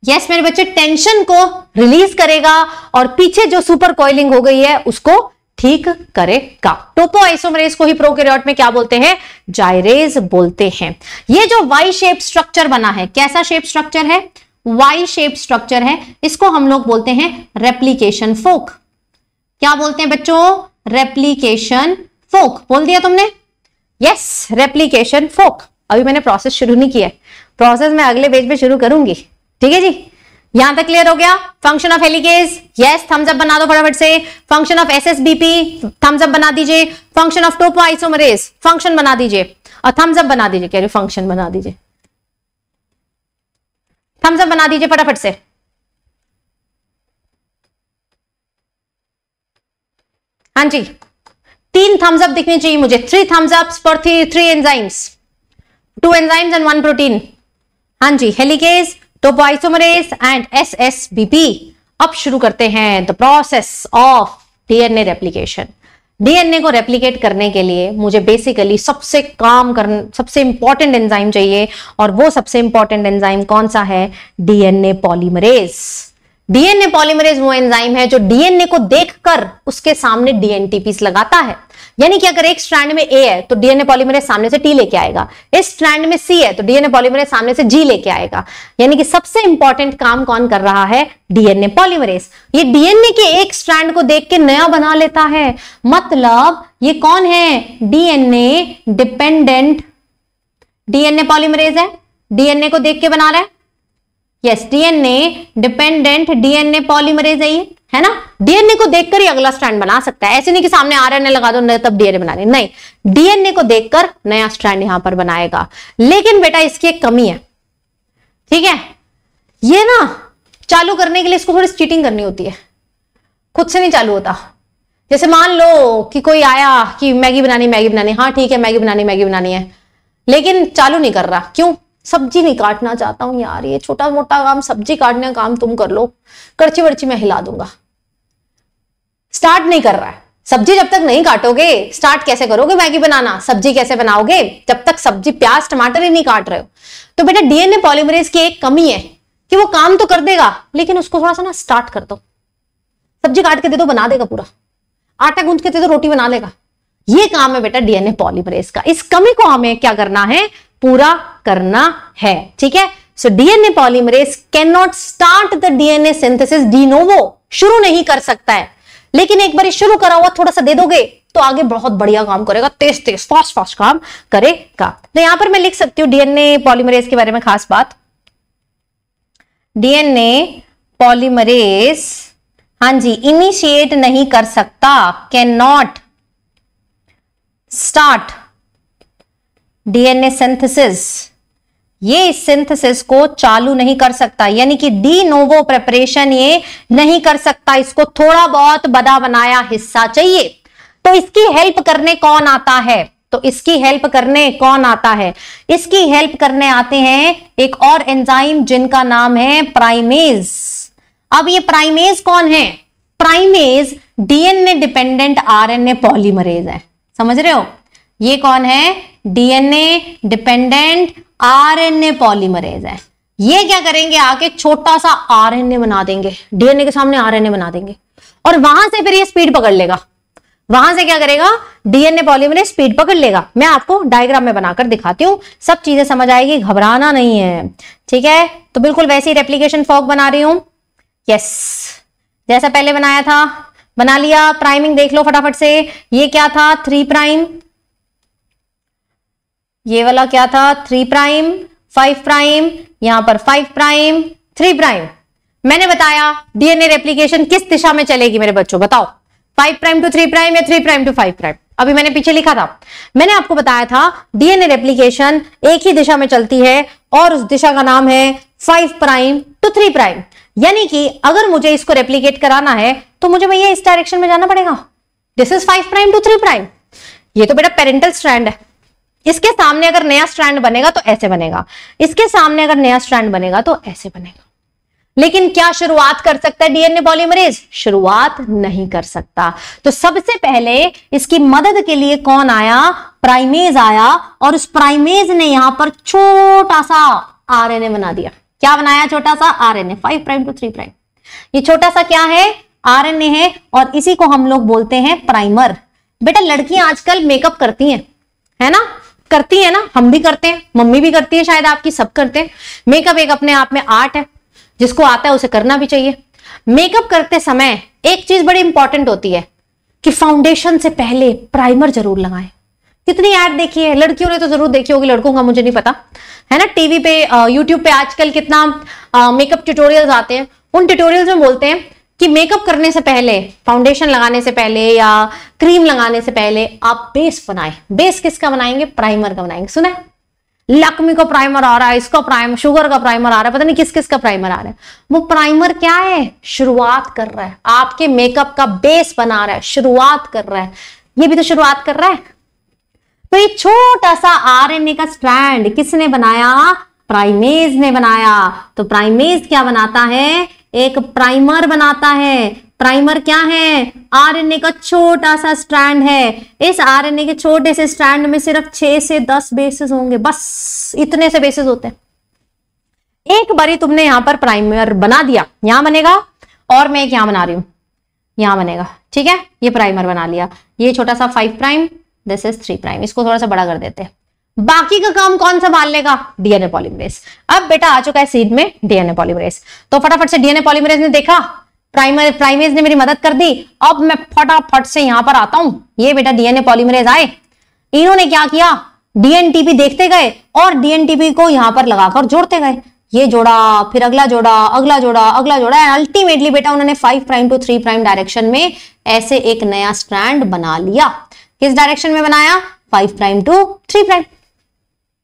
yes मेरे बच्चे टेंशन को रिलीज करेगा और पीछे जो सुपर कॉइलिंग हो गई है उसको ठीक करेगा टोपो आइसोमरेज को ही प्रोकैरियोट में क्या बोलते हैं जायरेज बोलते हैं ये जो वाई शेप स्ट्रक्चर बना है कैसा शेप स्ट्रक्चर है वाई शेप स्ट्रक्चर है इसको हम लोग बोलते हैं रेप्लीकेशन फोक क्या बोलते हैं बच्चों रेप्लीकेशन फोक बोल दिया तुमने यस रेप्लीकेशन फोक अभी मैंने प्रोसेस शुरू नहीं किया प्रोसेस मैं अगले पेज पे शुरू करूंगी ठीक है जी यहां तक क्लियर हो गया function of helicase yes thumbs up बना दो फटाफट से function of SSBP thumbs up बना दीजिए function of topoisomerase function बना दीजिए और थम्स अप बना दीजिए कह रही फंक्शन बना दीजिए थम्स अप बना दीजिए फटाफट से हाँ जी तीन थम्स अप दिखने चाहिए मुझे three thumbs up for three three enzymes two enzymes and one protein हां जी helicase topoisomerase and S S B P अब शुरू करते हैं the process of DNA replication DNA को रेप्लीकेट करने के लिए मुझे बेसिकली सबसे काम कर सबसे इंपॉर्टेंट एंजाइम चाहिए और वो सबसे इंपॉर्टेंट एंजाइम कौन सा है डीएनए पॉलीमरेज डीएनए पॉलीमरेज वो एंजाइम है जो डीएनए को देखकर उसके सामने डीएनटीपीस लगाता है यानी कि अगर एक स्ट्रैंड में ए है तो डीएनए पॉलीमरेज सामने से टी लेके आएगा इस स्ट्रैंड में सी है तो डीएनए पॉलीमरेज सामने से जी लेके आएगा यानी कि सबसे इंपॉर्टेंट काम कौन कर रहा है डीएनए पॉलीमरेज ये डीएनए के एक स्ट्रैंड को देख के नया बना लेता है मतलब ये कौन है डीएनए डिपेंडेंट डीएनए पॉलीमरेज है डीएनए को देख के बना रहा है yes DNA dependent DNA polymerase है ये है ना डीएनए को देखकर ही अगला स्ट्रैंड बना सकता है ऐसे नहीं कि सामने आरएनए लगा दो नहीं तब डीएनए बनाने नहीं डीएनए को देखकर नया स्ट्रैंड यहां पर बनाएगा लेकिन बेटा इसकी एक कमी है ठीक है ये ना चालू करने के लिए इसको थोड़ी चीटिंग करनी होती है खुद से नहीं चालू होता जैसे मान लो कि कोई आया कि मैगी बनानी मैगी बनानी हाँ ठीक है मैगी बनानी मैगी बनानी है लेकिन चालू नहीं कर रहा क्यों सब्जी नहीं काटना चाहता हूँ यार ये छोटा मोटा काम सब्जी काटने का काम तुम कर लो कर्ची वर्ची मैं हिला दूंगा स्टार्ट नहीं कर रहा है सब्जी जब तक नहीं काटोगे स्टार्ट कैसे करोगे मैगी बनाना सब्जी कैसे बनाओगे जब तक सब्जी प्याज टमाटर ही नहीं काट रहे हो तो बेटा डीएनए पॉलीमरेज की एक कमी है कि वो काम तो कर देगा लेकिन उसको थोड़ा सा ना स्टार्ट कर दो सब्जी काट के दे दो बना देगा पूरा आटा गूंथ के दे दो रोटी बना लेगा ये काम है बेटा डीएनए पॉलीमरेज का इस कमी को हमें क्या करना है पूरा करना है ठीक है so DNA polymerase can not start the DNA synthesis de novo शुरू नहीं कर सकता है लेकिन एक बार शुरू करा हुआ थोड़ा सा दे दोगे तो आगे बहुत बढ़िया काम करेगा तेज तेज फास्ट फास्ट काम करेगा तो यहां पर मैं लिख सकती हूं डीएनए पॉलीमरेज के बारे में खास बात डीएनए पॉलीमरेज हां जी इनिशिएट नहीं कर सकता can not start DNA synthesis ये सिंथेसिस को चालू नहीं कर सकता यानी कि डी नोवो प्रेपरेशन ये नहीं कर सकता इसको थोड़ा बहुत बदा बनाया हिस्सा चाहिए तो इसकी हेल्प करने कौन आता है तो इसकी हेल्प करने कौन आता है इसकी हेल्प करने आते हैं एक और एंजाइम जिनका नाम है प्राइमेज अब ये प्राइमेज कौन है primase DNA dependent RNA polymerase है समझ रहे हो ये कौन है डीएनए डिपेंडेंट आरएनए पॉलीमरेज है ये क्या करेंगे आके छोटा सा आरएनए बना देंगे डीएनए के सामने आरएनए बना देंगे और वहां से फिर ये स्पीड पकड़ लेगा वहां से क्या करेगा डीएनए पॉलीमरेज स्पीड पकड़ लेगा मैं आपको डायग्राम में बनाकर दिखाती हूँ सब चीजें समझ आएगी घबराना नहीं है ठीक है तो बिल्कुल वैसे ही रेप्लीकेशन फॉग बना रही हूं यस जैसा पहले बनाया था बना लिया प्राइमिंग देख लो फटाफट से ये क्या था थ्री प्राइम ये वाला क्या था थ्री प्राइम फाइव प्राइम यहां पर फाइव प्राइम थ्री प्राइम मैंने बताया डीएनए रेप्लीकेशन किस दिशा में चलेगी मेरे बच्चों बताओ five prime to three prime या three prime to five prime अभी मैंने पीछे लिखा था मैंने आपको बताया था डीएनए रेप्लीकेशन एक ही दिशा में चलती है और उस दिशा का नाम है five prime to three prime यानी कि अगर मुझे इसको रेप्लीकेट कराना है तो मुझे भैया इस डायरेक्शन में जाना पड़ेगा this is five prime to three prime ये तो बेटा पेरेंटल स्ट्रैंड है इसके सामने अगर नया स्ट्रैंड बनेगा तो ऐसे बनेगा इसके सामने अगर नया स्ट्रैंड बनेगा तो ऐसे बनेगा लेकिन क्या शुरुआत कर सकता है डीएनए पॉलीमरेज शुरुआत नहीं कर सकता तो सबसे पहले इसकी मदद के लिए कौन आया प्राइमेज आया और उस प्राइमेज ने यहां पर छोटा सा आरएनए बना दिया क्या बनाया छोटा सा RNA five prime to three prime ये छोटा सा क्या है आरएनए है और इसी को हम लोग बोलते हैं प्राइमर बेटा लड़कियां आजकल मेकअप करती हैं है ना करती है ना हम भी करते हैं मम्मी भी करती है शायद आपकी सब करते हैं मेकअप एक अपने आप में आर्ट है जिसको आता है उसे करना भी चाहिए मेकअप करते समय एक चीज बड़ी इंपॉर्टेंट होती है कि फाउंडेशन से पहले प्राइमर जरूर लगाएं कितनी ऐड देखी है लड़कियों ने तो जरूर देखी होगी लड़कों का मुझे नहीं पता है ना टीवी पे यूट्यूब पे आजकल कितना मेकअप ट्यूटोरियल्स आते हैं उन ट्यूटोरियल्स में बोलते हैं कि मेकअप करने से पहले फाउंडेशन लगाने से पहले या क्रीम लगाने से पहले आप बेस बनाए बेस किसका बनाएंगे प्राइमर का बनाएंगे सुना है लकमी का प्राइमर आ रहा है इसका प्राइमर शुगर का प्राइमर आ रहा है पता नहीं किस किस का प्राइमर आ रहा है वो प्राइमर क्या है शुरुआत कर रहा है आपके मेकअप का बेस बना रहा है शुरुआत कर रहा है ये भी तो शुरुआत कर रहा है तो ये छोटा सा आरएनए का स्ट्रैंड किसने बनाया प्राइमेज ने बनाया तो प्राइमेज क्या बनाता है एक प्राइमर बनाता है प्राइमर क्या है आरएनए का छोटा सा स्ट्रैंड है इस आरएनए के छोटे से स्ट्रैंड में सिर्फ छह से दस बेसिस होंगे बस इतने से बेसिस होते हैं एक बारी तुमने यहां पर प्राइमर बना दिया यहां बनेगा और मैं एक यहां बना रही हूं यहां बनेगा ठीक है ये प्राइमर बना लिया ये छोटा सा five prime this is three prime इसको थोड़ा सा बड़ा कर देते हैं बाकी का काम कौन संभाल लेगा डीएनए पॉलीमरेज अब बेटा आ चुका है सीड में डीएनए पॉलीमरेज तो फटाफट से डीएनए पॉलीमरेज ने देखा प्राइमर प्राइमेज ने मेरी मदद कर दी अब मैं फटाफट से यहां पर आता हूं ये बेटा डीएनए पॉलीमरेज आए इन्होंने क्या किया डीएनटीपी देखते गए और डीएनटीपी को यहां पर लगाकर जोड़ते गए ये जोड़ा फिर अगला जोड़ा अगला जोड़ा अगला जोड़ा अल्टीमेटली बेटा उन्होंने five prime to three prime direction में ऐसे एक नया स्ट्रैंड बना लिया किस डायरेक्शन में बनाया five prime to three prime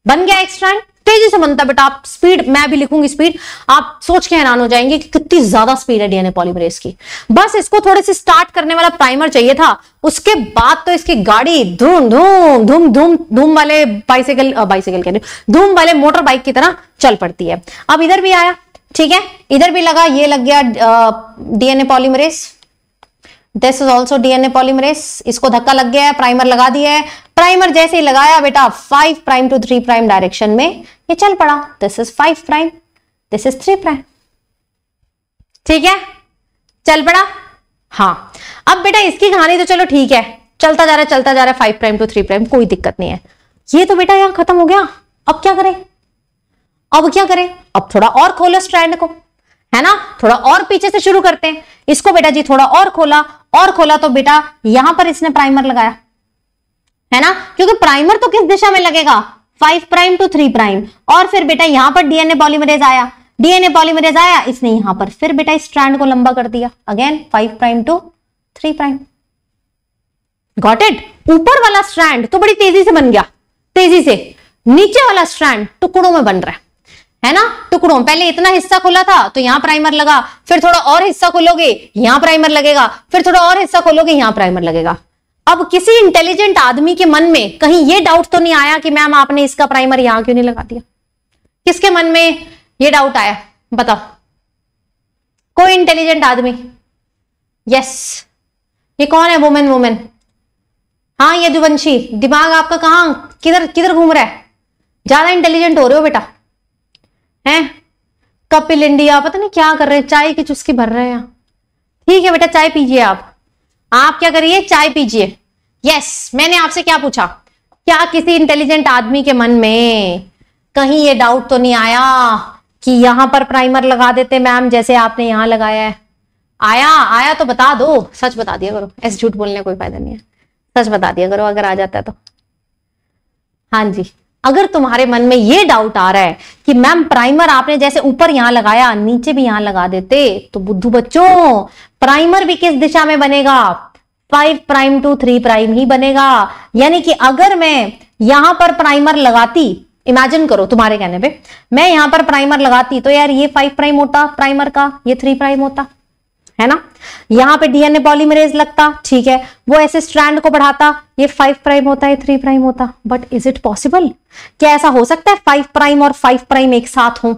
बन गया एक स्ट्रैंड तेजी से बनता है बट आप स्पीड मैं भी लिखूंगी स्पीड आप सोच के हैरान हो जाएंगे कि कितनी ज्यादा स्पीड है डीएनए पॉलीमरेज की बस इसको थोड़े से स्टार्ट करने वाला प्राइमर चाहिए था उसके बाद तो इसकी गाड़ी धूम धूम धूम धूम धूम वाले बाइसाइकिल बाइसाइकिल कह धूम वाले मोटर बाइक की तरह चल पड़ती है अब इधर भी आया ठीक है इधर भी लगा ये लग गया DNA polymerase this is also DNA polymerase इसको धक्का लग गया है प्राइमर लगा दिया है प्राइमर जैसे ही लगाया बेटा five prime to three prime direction में ये चल पड़ा this is five prime this is three prime ठीक है चल पड़ा हाँ अब बेटा इसकी कहानी तो चलो ठीक है चलता जा रहा है चलता जा रहा है five prime to three prime कोई दिक्कत नहीं है ये तो बेटा यहां खत्म हो गया अब क्या करें अब क्या करें अब थोड़ा और खोलो स्ट्रैंड को है ना थोड़ा और पीछे से शुरू करते हैं इसको बेटा जी थोड़ा और खोला और खोला तो बेटा यहां पर इसने प्राइमर लगाया है ना क्योंकि प्राइमर तो किस दिशा में लगेगा five prime to three prime और फिर बेटा यहां पर डीएनए पॉलीमरेज आया डीएनए पॉलीमरेज आया इसने यहां पर फिर बेटा इस स्ट्रैंड को लंबा कर दिया again five prime to three prime got it ऊपर वाला स्ट्रैंड तो बड़ी तेजी से बन गया तेजी से नीचे वाला स्ट्रैंड टुकड़ों में बन रहा है है ना टुकड़ों तो पहले इतना हिस्सा खुला था तो यहाँ प्राइमर लगा फिर थोड़ा और हिस्सा खोलोगे यहाँ प्राइमर लगेगा फिर थोड़ा और हिस्सा खोलोगे यहाँ प्राइमर लगेगा अब किसी इंटेलिजेंट आदमी के मन में कहीं ये डाउट तो नहीं आया कि मैम आपने इसका प्राइमर यहां क्यों नहीं लगा दिया किसके मन में ये डाउट आया बताओ कोई इंटेलिजेंट आदमी यस ये कौन है वुमेन वुमेन हाँ यदुवंशी दिमाग आपका कहां किधर किधर घूम रहा है ज्यादा इंटेलिजेंट हो रहे हो बेटा हैं कपिल इंडिया पता नहीं क्या कर रहे हैं चाय की चुस्की भर रहे हैं ठीक है बेटा चाय पीजिए आप आप क्या करिए चाय पीजिए यस मैंने आपसे क्या पूछा क्या किसी इंटेलिजेंट आदमी के मन में कहीं ये डाउट तो नहीं आया कि यहां पर प्राइमर लगा देते मैम जैसे आपने यहां लगाया है आया आया तो बता दो सच बता दिया करो ऐसे झूठ बोलने कोई फायदा नहीं है सच बता दिया करो अगर आ जाता है तो हाँ जी अगर तुम्हारे मन में ये डाउट आ रहा है कि मैम प्राइमर आपने जैसे ऊपर यहां लगाया नीचे भी यहां लगा देते तो बुद्धू बच्चों प्राइमर भी किस दिशा में बनेगा five prime to three prime ही बनेगा यानी कि अगर मैं यहां पर प्राइमर लगाती इमेजिन करो तुम्हारे कहने पे मैं यहां पर प्राइमर लगाती तो यार ये फाइव प्राइम होता प्राइमर का ये थ्री प्राइम होता है ना यहाँ पे डीएनए पॉलीमरेज लगता ठीक है वो ऐसे स्ट्रैंड को बढ़ाता ये फाइव प्राइम होता है थ्री प्राइम होता बट इज इट पॉसिबल क्या ऐसा हो सकता है फाइव प्राइम और फाइव प्राइम एक साथ हो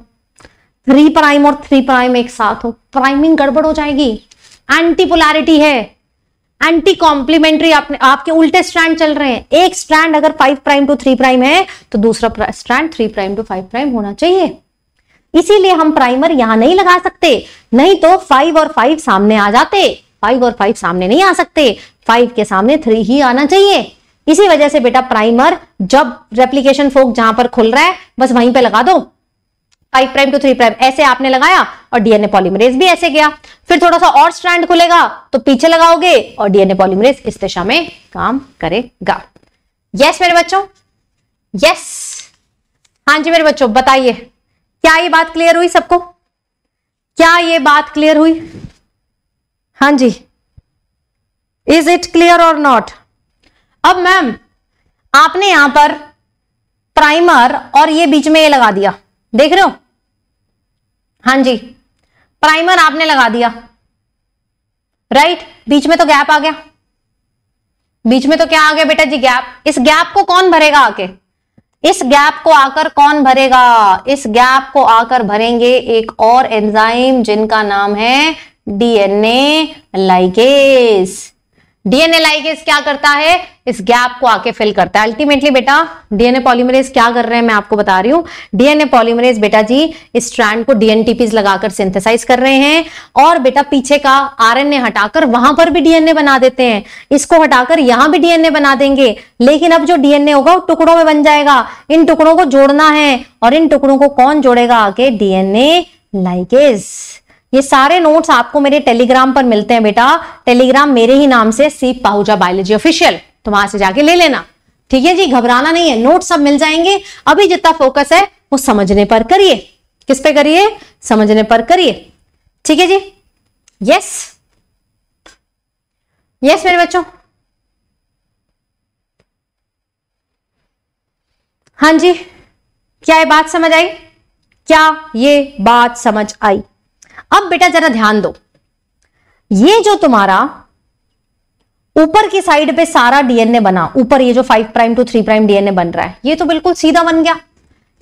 थ्री प्राइम और थ्री प्राइम एक साथ हो प्राइमिंग गड़बड़ हो जाएगी एंटी पोलैरिटी है एंटी कॉम्प्लीमेंट्री आपने आपके उल्टे स्ट्रैंड चल रहे हैं एक स्ट्रैंड अगर five prime to three prime है तो दूसरा strand three prime to five prime होना चाहिए इसीलिए हम प्राइमर यहां नहीं लगा सकते नहीं तो फाइव और फाइव सामने आ जाते फाइव और फाइव सामने नहीं आ सकते फाइव के सामने थ्री ही आना चाहिए इसी वजह से बेटा प्राइमर जब रेप्लीकेशन फोक जहां पर खुल रहा है बस वहीं पे लगा दो five prime to three prime ऐसे आपने लगाया और डीएनए पॉलीमरेज भी ऐसे गया फिर थोड़ा सा और स्ट्रैंड खुलेगा तो पीछे लगाओगे और डीएनए पॉलीमरेज इस दिशा में काम करेगा यस मेरे बच्चों यस हां जी मेरे बच्चों बताइए क्या ये बात क्लियर हुई सबको क्या ये बात क्लियर हुई हां जी इज इट क्लियर और नॉट अब मैम आपने यहां पर प्राइमर और ये बीच में ये लगा दिया देख रहे हो हां जी प्राइमर आपने लगा दिया राइट right? बीच में तो गैप आ गया बीच में तो क्या आ गया बेटा जी गैप इस गैप को कौन भरेगा आके इस गैप को आकर कौन भरेगा इस गैप को आकर भरेंगे एक और एंजाइम जिनका नाम है डीएनए लाइकेस डीएनए लाइगेस क्या करता है इस गैप को आके फिल करता है अल्टीमेटली बेटा डीएनए पॉलीमरेज क्या कर रहे हैं मैं आपको बता रही हूं डीएनए पॉलीमरेज बेटा जी इस स्ट्रैंड को डीएनटीपीज लगाकर सिंथेसाइज कर रहे हैं और बेटा पीछे का आरएनए हटाकर वहां पर भी डीएनए बना देते हैं इसको हटाकर यहां भी डीएनए बना देंगे लेकिन अब जो डीएनए होगा वो टुकड़ों में बन जाएगा इन टुकड़ों को जोड़ना है और इन टुकड़ों को कौन जोड़ेगा आके डीएनए लाइगेज ये सारे नोट्स आपको मेरे टेलीग्राम पर मिलते हैं बेटा टेलीग्राम मेरे ही नाम से सीप पाहुजा बायोलॉजी ऑफिशियल तो वहां से जाके ले लेना ठीक है जी घबराना नहीं है नोट सब मिल जाएंगे अभी जितना फोकस है वो समझने पर करिए किस पे करिए समझने पर करिए ठीक है जी यस यस मेरे बच्चों हां जी क्या ये बात समझ आई क्या ये बात समझ आई अब बेटा जरा ध्यान दो ये जो तुम्हारा ऊपर की साइड पे सारा डीएनए बना ऊपर ये जो five prime to three prime DNA बन रहा है ये तो बिल्कुल सीधा बन गया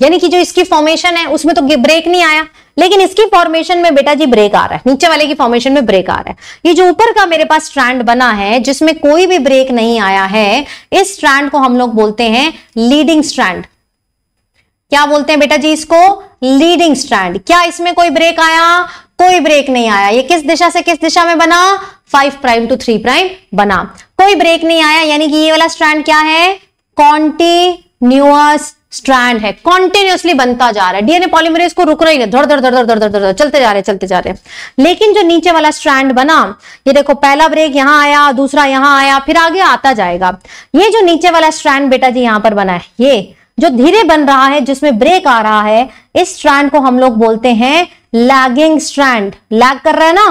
यानी कि जो इसकी फॉर्मेशन है उसमें तो ब्रेक नहीं आया लेकिन इसकी फॉर्मेशन में बेटा जी ब्रेक आ रहा है नीचे वाले की फॉर्मेशन में ब्रेक आ रहा है ये जो ऊपर का मेरे पास स्ट्रैंड बना है जिसमें कोई भी ब्रेक नहीं आया है इस स्ट्रैंड को हम लोग बोलते हैं लीडिंग स्ट्रैंड क्या बोलते हैं बेटा जी इसको लीडिंग स्ट्रैंड क्या इसमें कोई ब्रेक आया कोई ब्रेक नहीं आया ये किस दिशा से किस दिशा में बना five prime to three prime बना कोई ब्रेक नहीं आया यानी कि ये वाला स्ट्रैंड क्या है कॉन्टिन्यूअस स्ट्रैंड है कॉन्टिन्यूसली बनता जा रहा है डीएनए पॉलीमरेज को रुक रही है धड़ धड़ धड़ धड़ धड़ चलते जा रहे चलते जा रहे लेकिन जो नीचे वाला स्ट्रैंड बना ये देखो पहला ब्रेक यहां आया दूसरा यहां आया फिर आगे आता जाएगा ये जो नीचे वाला स्ट्रैंड बेटा जी यहां पर बना है ये जो धीरे बन रहा है जिसमें ब्रेक आ रहा है इस स्ट्रैंड को हम लोग बोलते हैं लैगिंग स्ट्रैंड लैग कर रहा है ना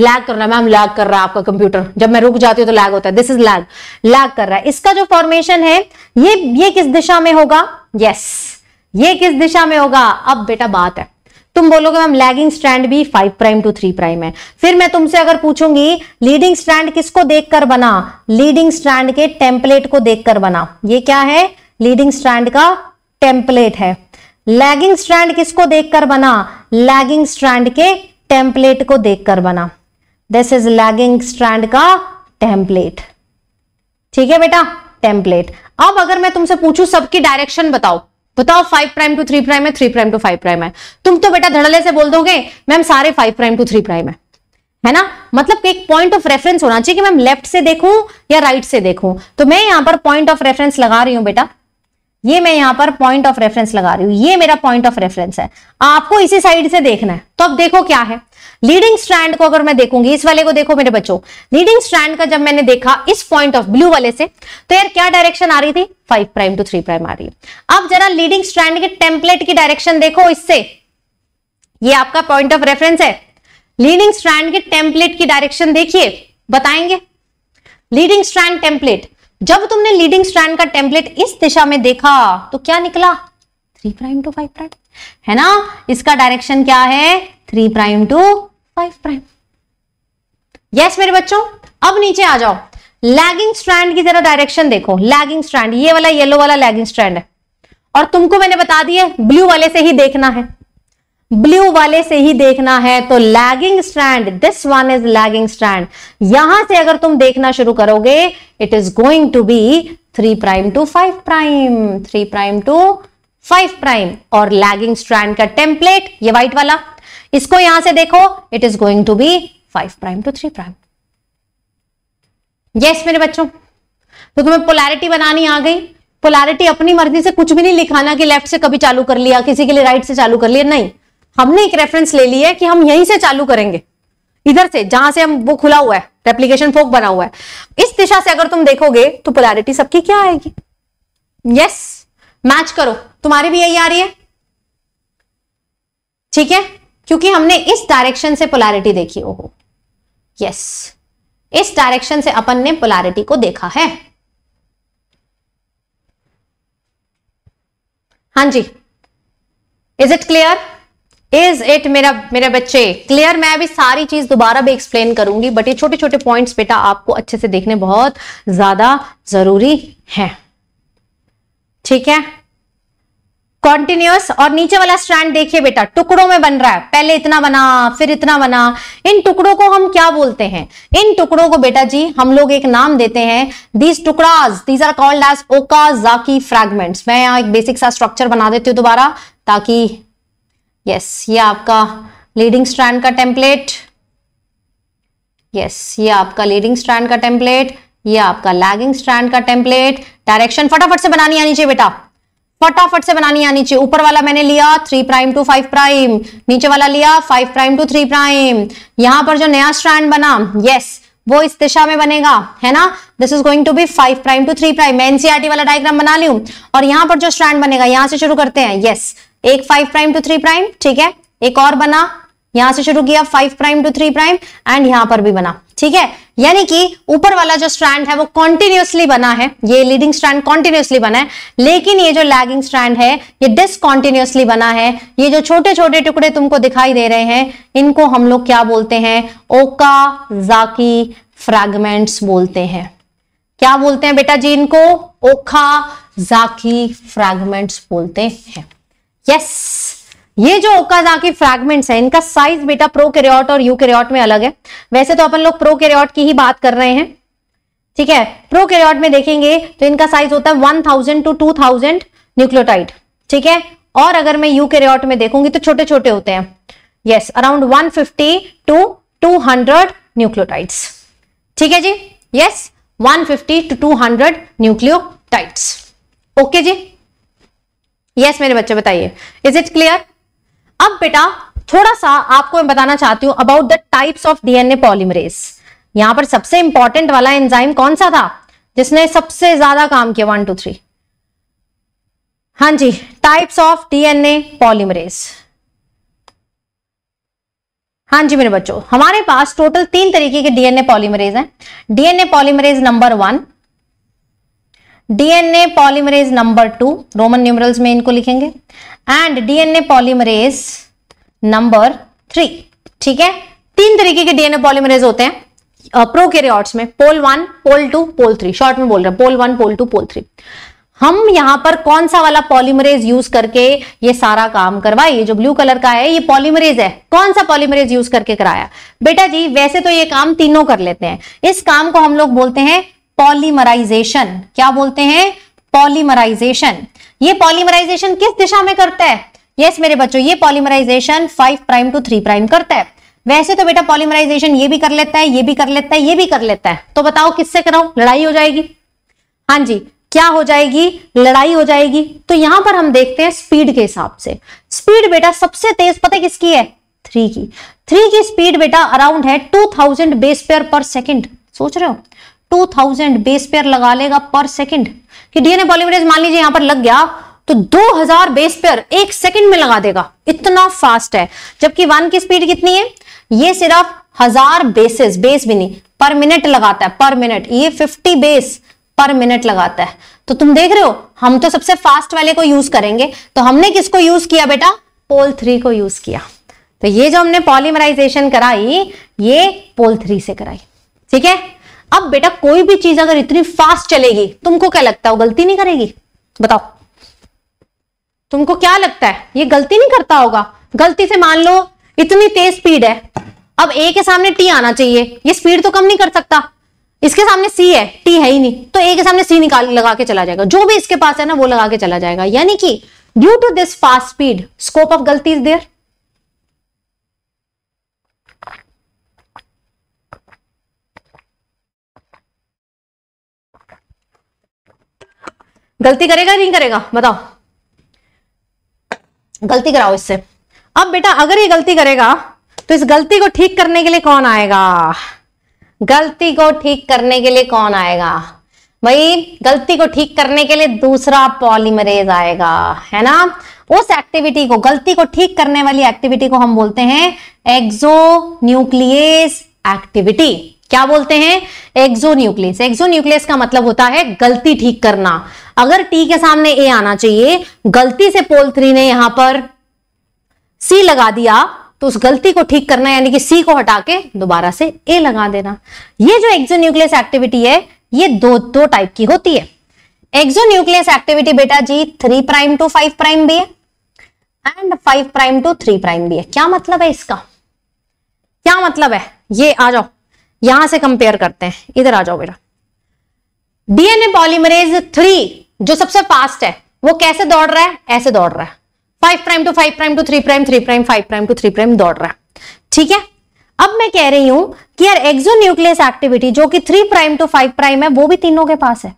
लैग कर रहा है मैम लैग कर रहा है आपका कंप्यूटर जब मैं रुक जाती हूं तो लैग होता है दिस इज लैग लैग कर रहा है इसका जो फॉर्मेशन है ये ये किस दिशा में होगा यस yes. ये किस दिशा में होगा अब बेटा बात है तुम बोलोगे मैम लैगिंग स्ट्रैंड भी five prime to three prime है फिर मैं तुमसे अगर पूछूंगी लीडिंग स्ट्रैंड किसको देखकर बना लीडिंग स्ट्रैंड के टेम्पलेट को देखकर बना ये क्या है लीडिंग स्ट्रैंड का टेम्पलेट है लैगिंग स्ट्रैंड किसको देखकर बना लैगिंग स्ट्रैंड के टेम्पलेट को देखकर बना दिस इज लैगिंग स्ट्रैंड का टेम्पलेट ठीक है बेटा टेम्पलेट अब अगर मैं तुमसे पूछूं सबकी डायरेक्शन बताओ बताओ five prime to three prime है three prime to five prime है तुम तो बेटा धड़ले से बोल दोगे मैम सारे five prime to three prime है है ना मतलब एक पॉइंट ऑफ रेफरेंस होना चाहिए कि मैम लेफ्ट से देखूं या राइट right से देखूं तो मैं यहां पर पॉइंट ऑफ रेफरेंस लगा रही हूं बेटा ये मैं यहाँ पर पॉइंट ऑफ रेफरेंस लगा रही हूँ ये मेरा पॉइंट ऑफ रेफरेंस है आपको इसी साइड से देखना है तो अब देखो क्या है लीडिंग स्ट्रैंड को अगर मैं देखूंगी इस वाले को देखो मेरे बच्चों लीडिंग स्ट्रैंड का जब मैंने देखा इस पॉइंट ऑफ ब्लू वाले से तो यार क्या डायरेक्शन आ रही थी five prime to three prime आ रही है अब जरा लीडिंग स्ट्रैंड के टेम्पलेट की डायरेक्शन देखो इससे ये आपका पॉइंट ऑफ रेफरेंस है लीडिंग स्ट्रैंड के टेम्पलेट की डायरेक्शन देखिए बताएंगे लीडिंग स्ट्रैंड टेम्पलेट जब तुमने लीडिंग स्ट्रैंड का टेम्पलेट इस दिशा में देखा तो क्या निकला three prime to five prime है ना इसका डायरेक्शन क्या है three prime to five prime yes मेरे बच्चों अब नीचे आ जाओ लैगिंग स्ट्रैंड की जरा डायरेक्शन देखो लैगिंग स्ट्रैंड ये वाला येलो वाला लैगिंग स्ट्रैंड है और तुमको मैंने बता दिया ब्लू वाले से ही देखना है ब्लू वाले से ही देखना है तो lagging strand this one is lagging strand यहां से अगर तुम देखना शुरू करोगे it is going to be three prime to five prime three prime to five prime और लैगिंग स्ट्रैंड का टेम्पलेट ये व्हाइट वाला इसको यहां से देखो it is going to be five prime to three prime yes मेरे बच्चों तो तुम्हें पोलैरिटी बनानी आ गई पोलैरिटी अपनी मर्जी से कुछ भी नहीं लिखाना कि लेफ्ट से कभी चालू कर लिया किसी के लिए राइट से चालू कर लिया नहीं हमने एक रेफरेंस ले लिया है कि हम यहीं से चालू करेंगे इधर से जहां से हम वो खुला हुआ है रेप्लीकेशन फोक बना हुआ है इस दिशा से अगर तुम देखोगे तो पोलैरिटी सबकी क्या आएगी यस मैच करो तुम्हारी भी यही आ रही है ठीक है क्योंकि हमने इस डायरेक्शन से पोलैरिटी देखी ओहो यस इस डायरेक्शन से अपन ने पोलैरिटी को देखा है हां जी is it clear is it मेरा मेरे बच्चे क्लियर मैं अभी सारी चीज दोबारा भी एक्सप्लेन करूंगी बट ये छोटे छोटे पॉइंट्स बेटा आपको अच्छे से देखने बहुत ज्यादा जरूरी है ठीक है कॉन्टिन्यूस और नीचे वाला स्टैंड देखिए बेटा टुकड़ों में बन रहा है पहले इतना बना फिर इतना बना इन टुकड़ों को हम क्या बोलते हैं इन टुकड़ों को बेटा जी हम लोग एक नाम देते हैं दीज टुकड़ाज दीज आर कॉल्ड एज जाकी फ्रैगमेंट्स मैं यहाँ एक बेसिक सा स्ट्रक्चर बना देती हूँ दोबारा ताकि यस ये आपका लीडिंग स्ट्रैंड का टेम्पलेट यस ये आपका लीडिंग स्ट्रैंड का टेम्पलेट ये आपका लैगिंग स्ट्रैंड का टेम्पलेट डायरेक्शन फटाफट से बनानी आनी चाहिए बेटा फटाफट से बनानी आनी चाहिए ऊपर वाला मैंने लिया three prime to five prime नीचे वाला लिया five prime to three prime यहां पर जो नया स्ट्रैंड बना यस वो इस दिशा में बनेगा है ना this is going to be five prime to three prime मैं एनसीआरटी e वाला डायग्राम बना ली और यहां पर जो स्ट्रैंड बनेगा यहां से शुरू करते हैं यस yes. एक five prime to three prime ठीक है एक और बना यहां से शुरू किया five prime to three prime and यहां पर भी बना ठीक है यानी कि ऊपर वाला जो स्ट्रैंड है वो कॉन्टिन्यूसली बना है ये लीडिंग स्ट्रैंड कॉन्टिन्यूसली बना है लेकिन ये जो लैगिंग स्ट्रैंड है ये डिसकॉन्टिन्यूसली बना है ये जो छोटे छोटे टुकड़े तुमको दिखाई दे रहे हैं इनको हम लोग क्या बोलते हैं ओका जाकी फ्रैगमेंट्स बोलते हैं क्या बोलते हैं बेटा जी इनको ओखा जाकी फ्रैगमेंट्स बोलते हैं यस ये जो के फ्रेगमेंट्स हैं इनका साइज बेटा केरियॉट और केरियॉट में अलग है वैसे तो अपन लोग केरियॉट की ही बात कर रहे हैं ठीक है केरियॉट में देखेंगे तो इनका साइज होता है 1000 टू थाउजेंड न्यूक्लियोटाइड ठीक है और अगर मैं यू केरियॉट में देखूंगी तो छोटे छोटे होते हैं yes around fifty to hundred nucleotides ठीक है जी yes one fifty to hundred nucleotides okay जी यस मेरे बच्चे बताइए इज इट क्लियर अब बेटा थोड़ा सा आपको मैं बताना चाहती हूं about the types of DNA polymerase यहां पर सबसे इंपॉर्टेंट वाला एंजाइम कौन सा था जिसने सबसे ज्यादा काम किया वन टू थ्री हां जी टाइप्स ऑफ डीएनए पॉलीमरेज हां जी मेरे बच्चों हमारे पास टोटल तीन तरीके के डीएनए पॉलीमरेज हैं DNA polymerase number one DNA polymerase number two Roman numerals में इनको लिखेंगे and DNA polymerase number three ठीक है तीन तरीके के डीएनए पॉलीमरेज होते हैं प्रोकैरियोट्स में pol one pol two pol three short में बोल रहे हैं pol one pol two pol three हम यहां पर कौन सा वाला पॉलीमरेज यूज करके ये सारा काम करवाए ये जो ब्लू कलर का है ये पॉलीमरेज है कौन सा पॉलीमरेज यूज करके कराया बेटा जी वैसे तो ये काम तीनों कर लेते हैं इस काम को हम लोग बोलते हैं पॉलीमराइजेशन क्या बोलते हैं पॉलीमराइजेशन ये पॉलीमराइजेशन किस दिशा में करता है यस yes, मेरे बच्चों ये polymerization five prime to three prime करता है वैसे तो बेटा पॉलीमराइजेशन ये भी कर लेता है ये भी कर लेता है ये भी कर लेता है तो बताओ किससे कराओ लड़ाई हो जाएगी हाँ जी क्या हो जाएगी लड़ाई हो जाएगी तो यहां पर हम देखते हैं स्पीड के हिसाब से स्पीड बेटा सबसे तेज पता किसकी है थ्री की थ्री की स्पीड बेटा अराउंड है two thousand base pair per second सोच रहे हो 2000 बेस पेयर लगा लेगा पर सेकंड कि डीएनए पॉलीमरेज मान लीजिए यहां पर लग गया तो 2000 बेस पेयर एक सेकंड में लगा देगा इतना फास्ट है जबकि वन की स्पीड कितनी है ये सिर्फ हजार बेसिस बेस भी नहीं पर मिनट लगाता है पर मिनट ये 50 बेस पर मिनट लगाता है तो तुम देख रहे हो हम तो सबसे फास्ट वाले को यूज करेंगे तो हमने किसको यूज किया बेटा पोल थ्री को यूज किया तो ये जो हमने पॉलीमराइजेशन कराई ये पोल थ्री से कराई ठीक है अब बेटा कोई भी चीज अगर इतनी फास्ट चलेगी तुमको क्या लगता है वो गलती नहीं करेगी बताओ तुमको क्या लगता है ये गलती नहीं करता होगा गलती से मान लो इतनी तेज स्पीड है अब ए के सामने टी आना चाहिए ये स्पीड तो कम नहीं कर सकता इसके सामने सी है टी है ही नहीं तो ए के सामने सी निकाल लगा के चला जाएगा जो भी इसके पास है ना वो लगा के चला जाएगा यानी कि due to this fast speed scope of गलती इज देयर गलती करेगा नहीं करेगा बताओ गलती कराओ इससे अब बेटा अगर ये गलती करेगा तो इस गलती को ठीक करने के लिए कौन आएगा गलती को ठीक करने के लिए कौन आएगा भाई गलती को ठीक करने के लिए दूसरा पॉलीमरेज आएगा है ना उस एक्टिविटी को गलती को ठीक करने वाली एक्टिविटी को हम बोलते हैं एक्सो न्यूक्लियस एक्टिविटी क्या बोलते हैं एक्सो न्यूक्लियस का मतलब होता है गलती ठीक करना अगर टी के सामने ए आना चाहिए गलती से पोल थ्री ने यहां पर सी लगा दिया तो उस गलती को ठीक करना यानी कि सी को हटा के दोबारा से ए लगा देना ये जो न्यूक्लियस एक्टिविटी है ये दो दो टाइप की होती है न्यूक्लियस एक्टिविटी बेटा जी three prime to five prime भी है and five prime to three prime भी है क्या मतलब है इसका क्या मतलब है ये आ जाओ यहां से कंपेयर करते हैं इधर आ जाओ बेटा डीएनए पॉलीमरेज थ्री जो सबसे फास्ट है वो कैसे दौड़ रहा है ऐसे दौड़ रहा है five prime to five prime to three prime three prime five prime to three prime दौड़ रहा है ठीक है अब मैं कह रही हूं कि यार एक्सो न्यूक्लियस एक्टिविटी जो कि three prime to five prime है वो भी तीनों के पास है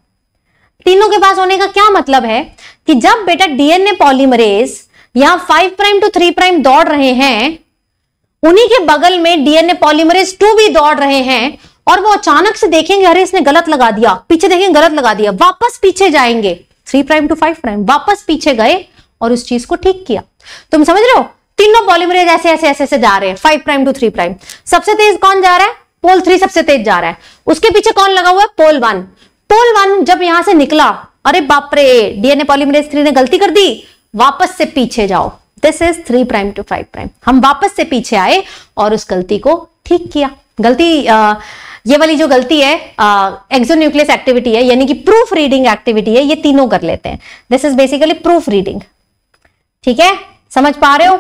तीनों के पास होने का क्या मतलब है कि जब बेटा डीएनए पॉलीमरेज यहां five prime to three prime दौड़ रहे हैं उन्हीं के बगल में डीएनए पॉलीमरेज टू भी दौड़ रहे हैं और वो अचानक से देखेंगे अरे इसने गलत लगा दिया पीछे देखेंगे गलत लगा दिया वापस पीछे जाएंगे three prime to five prime वापस पीछे गए और उस चीज को ठीक किया तुम समझ रहे हो तीनों पॉलीमरेज ऐसे ऐसे ऐसे ऐसे जा रहे हैं five prime to three prime सबसे तेज कौन जा रहा है पोल थ्री सबसे तेज जा रहा है उसके पीछे कौन लगा हुआ है पोल वन पोल वन जब यहां से निकला अरे बाप रे डीएनए पॉलीमरेज थ्री ने गलती कर दी वापस से पीछे जाओ this is three prime to five prime हम वापस से पीछे आए और उस गलती को ठीक किया गलती आ, ये वाली जो गलती है एक्सो न्यूक्लियस एक्टिविटी है यानी कि प्रूफ रीडिंग एक्टिविटी है ये तीनों कर लेते हैं this is basically proof reading ठीक है समझ पा रहे हो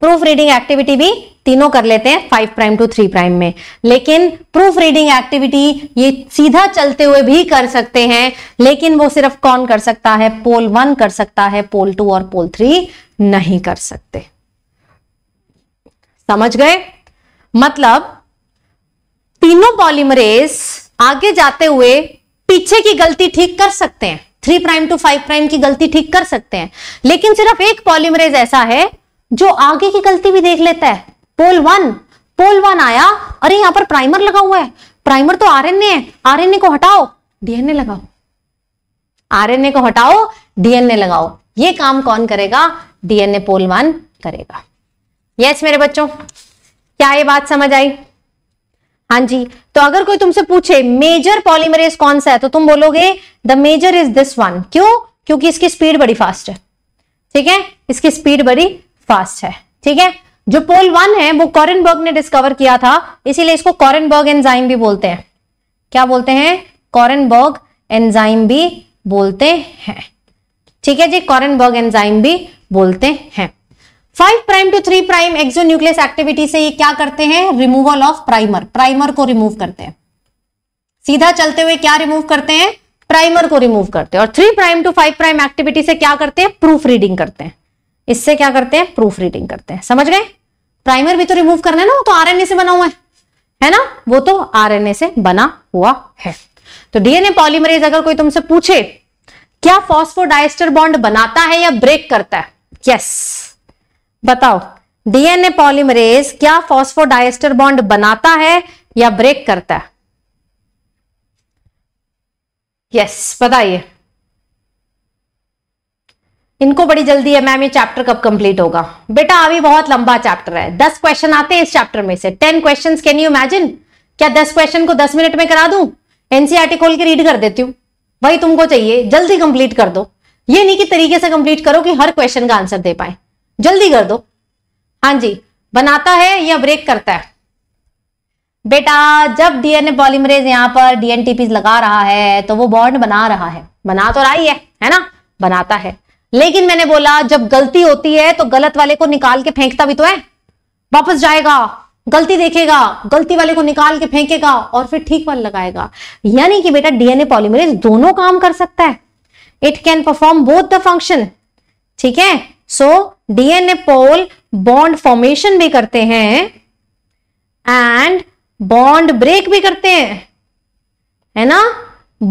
प्रूफ रीडिंग एक्टिविटी भी तीनों कर लेते हैं five prime to three prime में लेकिन प्रूफ रीडिंग एक्टिविटी ये सीधा चलते हुए भी कर सकते हैं लेकिन वो सिर्फ कौन कर सकता है पोल वन कर सकता है पोल टू और पोल थ्री नहीं कर सकते समझ गए मतलब तीनों पॉलीमरेज आगे जाते हुए पीछे की गलती ठीक कर सकते हैं three prime to five prime की गलती ठीक कर सकते हैं लेकिन सिर्फ एक पॉलीमरेज ऐसा है जो आगे की गलती भी देख लेता है पोल वन पोल वन आया अरे यहां पर प्राइमर लगा हुआ है प्राइमर तो आरएनए है आरएनए को हटाओ डीएनए लगाओ आरएनए को हटाओ डीएनए लगाओ ये काम कौन करेगा डीएनए पोल वन करेगा यस मेरे बच्चों क्या ये बात समझ आई हाँ जी तो अगर कोई तुमसे पूछे मेजर पॉलीमरेज कौन सा है तो तुम बोलोगे the major is this one क्यों क्योंकि इसकी स्पीड बड़ी फास्ट है ठीक है इसकी स्पीड बड़ी फास्ट है ठीक है जो पोल वन है वो कॉरेनबर्ग ने डिस्कवर किया था इसीलिए इसको कॉरेनबर्ग एंजाइम भी बोलते हैं क्या बोलते हैं कॉरेनबर्ग एंजाइम भी बोलते हैं ठीक है जी कॉरेनबर्ग एंजाइम भी बोलते हैं five prime to three prime exonuclease activity से ये क्या करते हैं रिमूवल ऑफ प्राइमर प्राइमर को रिमूव करते हैं सीधा चलते हुए क्या रिमूव करते हैं प्राइमर को रिमूव करते हैं और three prime to five prime activity से क्या करते हैं प्रूफ रीडिंग करते हैं इससे क्या करते हैं प्रूफ रीडिंग करते हैं समझ गए प्राइमर भी तो रिमूव करना है ना वो तो आरएनए से बना हुआ है है ना वो तो आरएनए से बना हुआ है तो डीएनए पॉलीमरेज अगर कोई तुमसे पूछे क्या फॉस्फोडाइस्टर बॉन्ड बनाता है या ब्रेक करता है यस बताओ डीएनए पॉलीमरेज क्या फॉस्फोडाइस्टर बॉन्ड बनाता है या ब्रेक करता है यस बताइए इनको बड़ी जल्दी है मैम ये चैप्टर कब कंप्लीट होगा बेटा अभी बहुत लंबा चैप्टर है दस क्वेश्चन आते हैं इस चैप्टर में से ten question can you imagine क्या दस क्वेश्चन को दस मिनट में करा दू एनसीआरटी खोल के रीड कर देती हूँ वही तुमको चाहिए जल्दी कंप्लीट कर दो ये नहीं कि तरीके से कंप्लीट करो कि हर क्वेश्चन का आंसर दे पाए जल्दी कर दो हाँ जी बनाता है या ब्रेक करता है बेटा जब डीएनए पॉलीमरेज यहाँ पर डीएनटीपी लगा रहा है तो वो बॉन्ड बना रहा है बना तो रहा ही है है ना बनाता है लेकिन मैंने बोला जब गलती होती है तो गलत वाले को निकाल के फेंकता भी तो है वापस जाएगा गलती देखेगा गलती वाले को निकाल के फेंकेगा और फिर ठीक वाला लगाएगा यानी कि बेटा डीएनए पॉलीमरेज दोनों काम कर सकता है it can perform both the function ठीक है so DNA pol bond formation भी करते हैं एंड बॉन्ड ब्रेक भी करते हैं है ना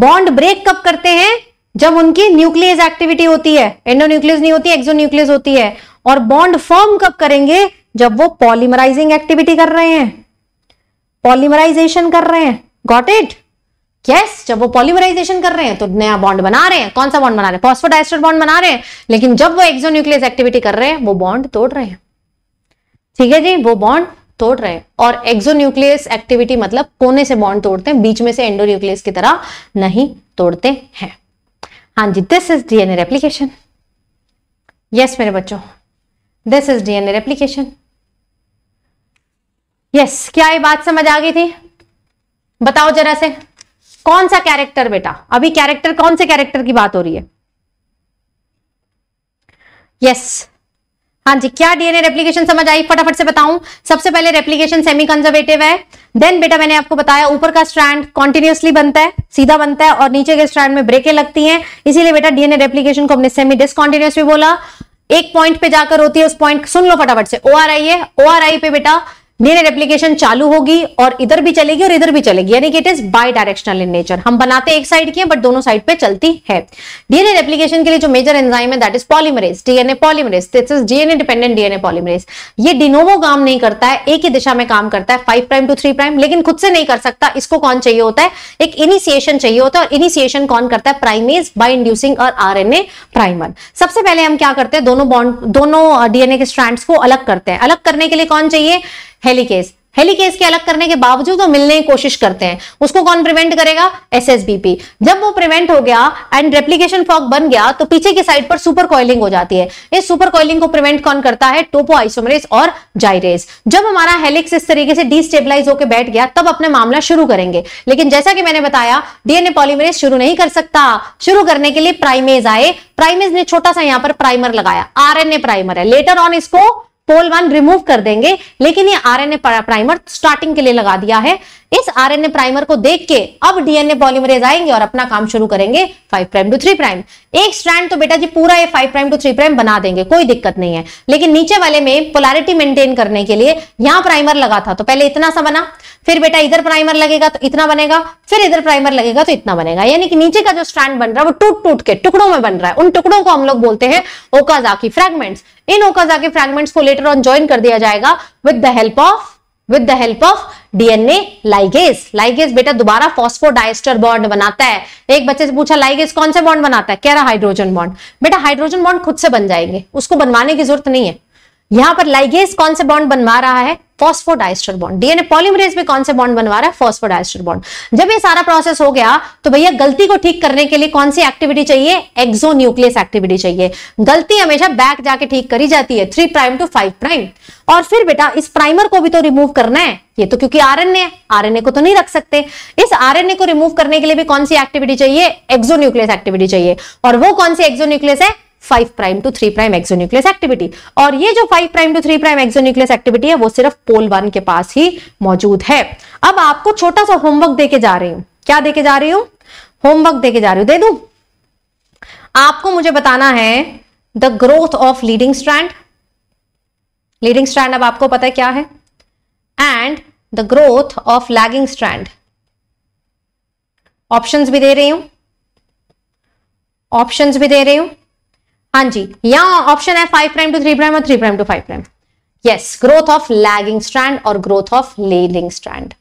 बॉन्ड ब्रेक कब करते हैं जब उनकी न्यूक्लियस एक्टिविटी होती है एंडोन्यूक्लियस नहीं होती एक्सो न्यूक्लियस होती है और बॉन्ड फॉर्म कब करेंगे जब वो पॉलीमराइजिंग एक्टिविटी कर रहे हैं पॉलीमराइजेशन कर रहे हैं गॉट इट यस जब वो पॉलीमराइजेशन कर रहे हैं तो नया बॉन्ड बना रहे हैं कौन सा बॉन्ड बना रहे हैं फॉस्फोडाइस्टर बॉन्ड बना रहे हैं लेकिन जब वो न्यूक्लियस एक्टिविटी कर रहे हैं वो बॉन्ड तोड़ रहे हैं ठीक है जी वो बॉन्ड तोड़ रहे हैं और न्यूक्लियस एक्टिविटी मतलब कोने से बॉन्ड तोड़ते हैं बीच में से एंडो न्यूक्लियस की तरह नहीं तोड़ते हैं हाँ जी this is DNA replication yes मेरे बच्चों this is DNA replication yes क्या ये बात समझ आ गई थी बताओ जरा से कौन सा कैरेक्टर बेटा अभी कैरेक्टर कौन से कैरेक्टर की बात हो रही है यस yes. हाँ जी क्या डीएनए रेप्लीकेशन समझ आई फटाफट से बताऊं सबसे पहले रेप्लीकेशन सेमी कंजर्वेटिव है देन बेटा मैंने आपको बताया ऊपर का स्ट्रैंड कॉन्टिन्यूसली बनता है सीधा बनता है और नीचे के स्ट्रैंड में ब्रेकें लगती हैं इसीलिए बेटा डीएनए रेप्लीकेशन को हमने सेमी डिसकॉन्टिन्यूस भी बोला एक पॉइंट पे जाकर होती है उस पॉइंट सुन लो फटाफट से ओ आर आई है ओ आर आई पे बेटा नेट एप्लीकेशन चालू होगी और इधर भी चलेगी और इधर भी चलेगी यानी कि it is bidirectional in nature हम बनाते एक साइड की है बट दोनों साइड पे चलती है डीएनए एप्लीकेशन के लिए जो मेजर एंजाइम है that is polymerase DNA polymerase this is DNA dependent DNA polymerase ये डिनोवो काम नहीं करता है एक ही दिशा में काम करता है five prime to three prime लेकिन खुद से नहीं कर सकता इसको कौन चाहिए होता है एक इनिशिएशन चाहिए होता है और इनिशिएशन कौन करता है प्राइमेज बाय इंड्यूसिंग और आर प्राइमर सबसे पहले हम क्या करते हैं दोनों बॉन्ड दोनों डीएनए के स्ट्रैंड को अलग करते हैं अलग करने के लिए कौन चाहिए हेलीकेस हेलीकेस के अलग करने के बावजूद वो मिलने की कोशिश करते हैं उसको कौन प्रिवेंट करेगा एसएसबीपी जब वो प्रिवेंट हो गया एंड रेप्लीकेशन फॉग बन गया तो पीछे की साइड पर सुपर कॉइलिंग हो जाती है इस सुपर कॉइलिंग को प्रिवेंट कौन करता है टोपो आइसोमरेज और जाइरेज जब हमारा हेलिक्स इस तरीके से डिस्टेबलाइज होकर बैठ गया तब अपने मामला शुरू करेंगे लेकिन जैसा कि मैंने बताया डीएनए पॉलीमरेज शुरू नहीं कर सकता शुरू करने के लिए प्राइमेज आए प्राइमेज ने छोटा सा यहां पर प्राइमर लगाया आर प्राइमर है लेटर ऑन इसको पोल वन रिमूव कर देंगे लेकिन ये आरएनए प्राइमर स्टार्टिंग के लिए लगा दिया है इस आरएनए प्राइमर को देख के अब डीएनए पॉलीमरेज आएंगे और अपना काम शुरू करेंगे five prime to three prime एक स्ट्रैंड तो बेटा जी पूरा ये five prime to three prime बना देंगे कोई दिक्कत नहीं है लेकिन नीचे वाले में पोलैरिटी मेंटेन करने के लिए यहां प्राइमर लगा था तो पहले इतना सा बना फिर बेटा इधर प्राइमर लगेगा तो इतना बनेगा फिर इधर प्राइमर लगेगा तो इतना बनेगा यानी कि नीचे का जो स्ट्रैंड बन रहा है वो टूट टूट के टुकड़ों में बन रहा है उन टुकड़ों को हम लोग बोलते हैं ओकाजाकी फ्रेगमेंट्स इन ओकाजाकी फ्रेगमेंट्स को लेटर ऑन ज्वाइन कर दिया जाएगा with the help of with the help of DNA ligase ligase बेटा दोबारा फॉस्फोडाइस्टर बॉन्ड बनाता है एक बच्चे से पूछा लाइगेस कौन सा बॉन्ड बनाता है कह रहा हाइड्रोजन बॉन्ड बेटा हाइड्रोजन बॉन्ड खुद से बन जाएंगे उसको बनवाने की जरूरत नहीं है यहां पर लाइगेज कौन से बॉन्ड बनवा रहा है फॉस्फोडाइस्टर बॉन्ड डीएनए पॉलीमरेज में कौन से बॉन्ड बनवा रहा है फॉस्फोडाइस्टर बॉन्ड जब ये सारा प्रोसेस हो गया तो भैया गलती को ठीक करने के लिए कौन सी एक्टिविटी चाहिए एक्सो न्यूक्लियस एक्टिविटी चाहिए गलती हमेशा बैक जाके ठीक करी जाती है three prime to five prime और फिर बेटा इस प्राइमर को भी तो रिमूव करना है ये तो क्योंकि आरएनए आरएनए को तो नहीं रख सकते इस आरएनए को रिमूव करने के लिए भी कौन सी एक्टिविटी चाहिए एक्सो न्यूक्लियस एक्टिविटी चाहिए और वो कौन सी एक्सो न्यूक्लियस है five prime to three prime exonuclease activity और ये जो five prime to three prime exonuclease activity है वो सिर्फ पोल वन के पास ही मौजूद है अब आपको छोटा सा होमवर्क देके जा रही हूं क्या देके जा रही हूं होमवर्क देके जा रही हूं दे दू आपको मुझे बताना है the growth of leading strand leading strand अब आपको पता है क्या है and the growth of lagging strand options भी दे रही हूं ऑप्शंस भी दे रही हूं हाँ जी यहाँ ऑप्शन है five prime to three prime और three prime to five prime yes growth of lagging strand और ग्रोथ ऑफ लेडिंग स्ट्रैंड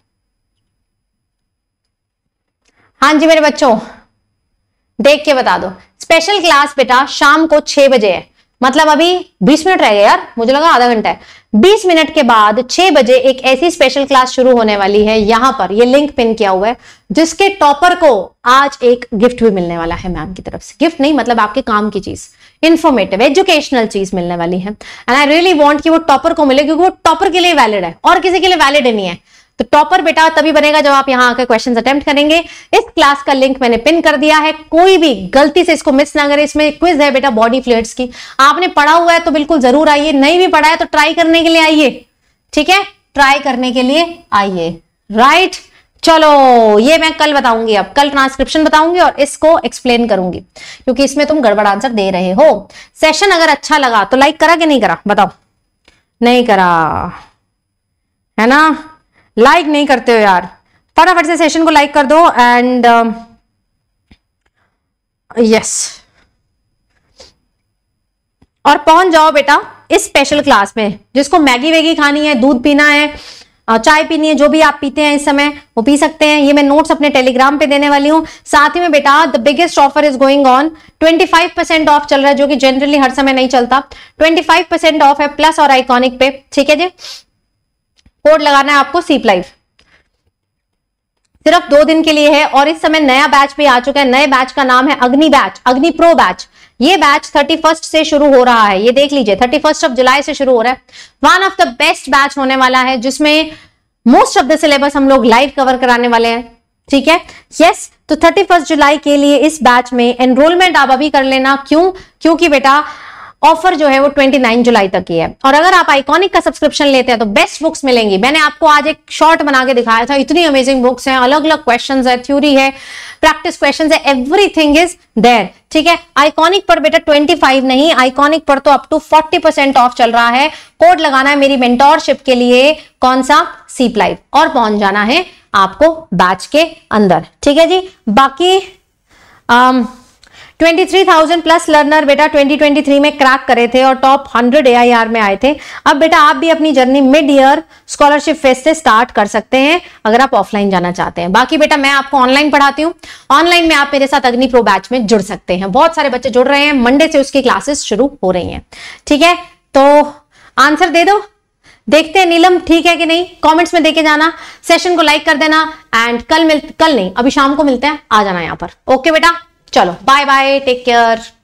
हाँ जी मेरे बच्चों देख के बता दो स्पेशल क्लास बेटा शाम को छह बजे है मतलब अभी बीस मिनट रह गए यार मुझे लगा आधा घंटा है 20 मिनट के बाद 6 बजे एक ऐसी स्पेशल क्लास शुरू होने वाली है यहां पर ये लिंक पिन किया हुआ है जिसके टॉपर को आज एक गिफ्ट भी मिलने वाला है मैम की तरफ से गिफ्ट नहीं मतलब आपके काम की चीज इन्फॉर्मेटिव एजुकेशनल चीज मिलने वाली है एंड आई रियली वॉन्ट कि वो टॉपर को मिले क्योंकि वो टॉपर के लिए वैलिड है और किसी के लिए वैलिड नहीं है तो टॉपर बेटा तभी बनेगा जब आप यहां आकर क्वेश्चन अटेम्प्ट करेंगे इस क्लास का लिंक मैंने पिन कर दिया है कोई भी गलती से इसको मिस ना करें इसमें क्विज है बेटा बॉडी फ्लूड्स की आपने पढ़ा हुआ है तो बिल्कुल जरूर आइए नहीं भी पढ़ा है तो ट्राई करने के लिए आइए ठीक है ट्राई करने के लिए आइए राइट चलो ये मैं कल बताऊंगी अब कल ट्रांसक्रिप्शन बताऊंगी और इसको एक्सप्लेन करूंगी क्योंकि इसमें तुम गड़बड़ आंसर दे रहे हो सेशन अगर अच्छा लगा तो लाइक करा कि नहीं करा बताओ नहीं करा है ना लाइक नहीं करते हो यार फटाफट से सेशन को लाइक कर दो एंड यस um, और पहुंच जाओ बेटा इस स्पेशल क्लास में जिसको मैगी वैगी खानी है दूध पीना है चाय पीनी है जो भी आप पीते हैं इस समय वो पी सकते हैं ये मैं नोट्स अपने टेलीग्राम पे देने वाली हूँ साथ ही में बेटा the biggest offer is going on 25 percent off चल रहा है जो कि जनरली हर समय नहीं चलता 25 परसेंट ऑफ है प्लस और आइकॉनिक पे ठीक है जी कोड लगाना है आपको सीप लाइव सिर्फ दो दिन के लिए है और इस समय नया बैच भी आ चुका है नए बैच का नाम है Agni batch Agni pro batch ये बैच फर्स्ट से शुरू हो रहा है ये देख लीजिए फर्स्ट ऑफ जुलाई से शुरू हो रहा है one of the best batch होने वाला है जिसमें मोस्ट ऑफ द सिलेबस हम लोग लाइव कवर कराने वाले हैं ठीक है यस yes, तो फर्स्ट जुलाई के लिए इस बैच में एनरोलमेंट आप अभी कर लेना क्यों क्योंकि बेटा ऑफर जो है वो 29 जुलाई तक की है और अगर आप आइकॉनिक का सब्सक्रिप्शन लेते हैं तो बेस्ट बुक्स मिलेंगी मैंने आपको आज एक शॉर्ट बना के दिखाया था इतनी अमेजिंग बुक्स हैं अलग अलग क्वेश्चंस है थ्योरी है प्रैक्टिस क्वेश्चंस है एवरीथिंग इज देयर ठीक है आइकॉनिक पर बेटा 25 नहीं आइकॉनिक पर तो अप टू 40 ऑफ चल रहा है कोड लगाना है मेरी मेंटोरशिप के लिए कौन सा सीप लाइव और पहुंच जाना है आपको बैच के अंदर ठीक है जी बाकी आम, um, 23,000 प्लस लर्नर बेटा 2023 में क्रैक करे थे और टॉप 100 एआईआर में आए थे अब बेटा आप भी अपनी journey mid year scholarship phase से स्टार्ट कर सकते हैं अगर आप ऑफलाइन जाना चाहते हैं बाकी बेटा मैं आपको ऑनलाइन पढ़ाती हूँ ऑनलाइन में आप मेरे साथ अग्नि प्रो बैच में जुड़ सकते हैं बहुत सारे बच्चे जुड़ रहे हैं मंडे से उसकी क्लासेस शुरू हो रही है ठीक है तो आंसर दे दो देखते हैं नीलम ठीक है कि नहीं कमेंट्स में देके जाना सेशन को लाइक कर देना एंड कल मिल कल नहीं अभी शाम को मिलते हैं आ जाना यहाँ पर ओके बेटा चलो बाय बाय टेक केयर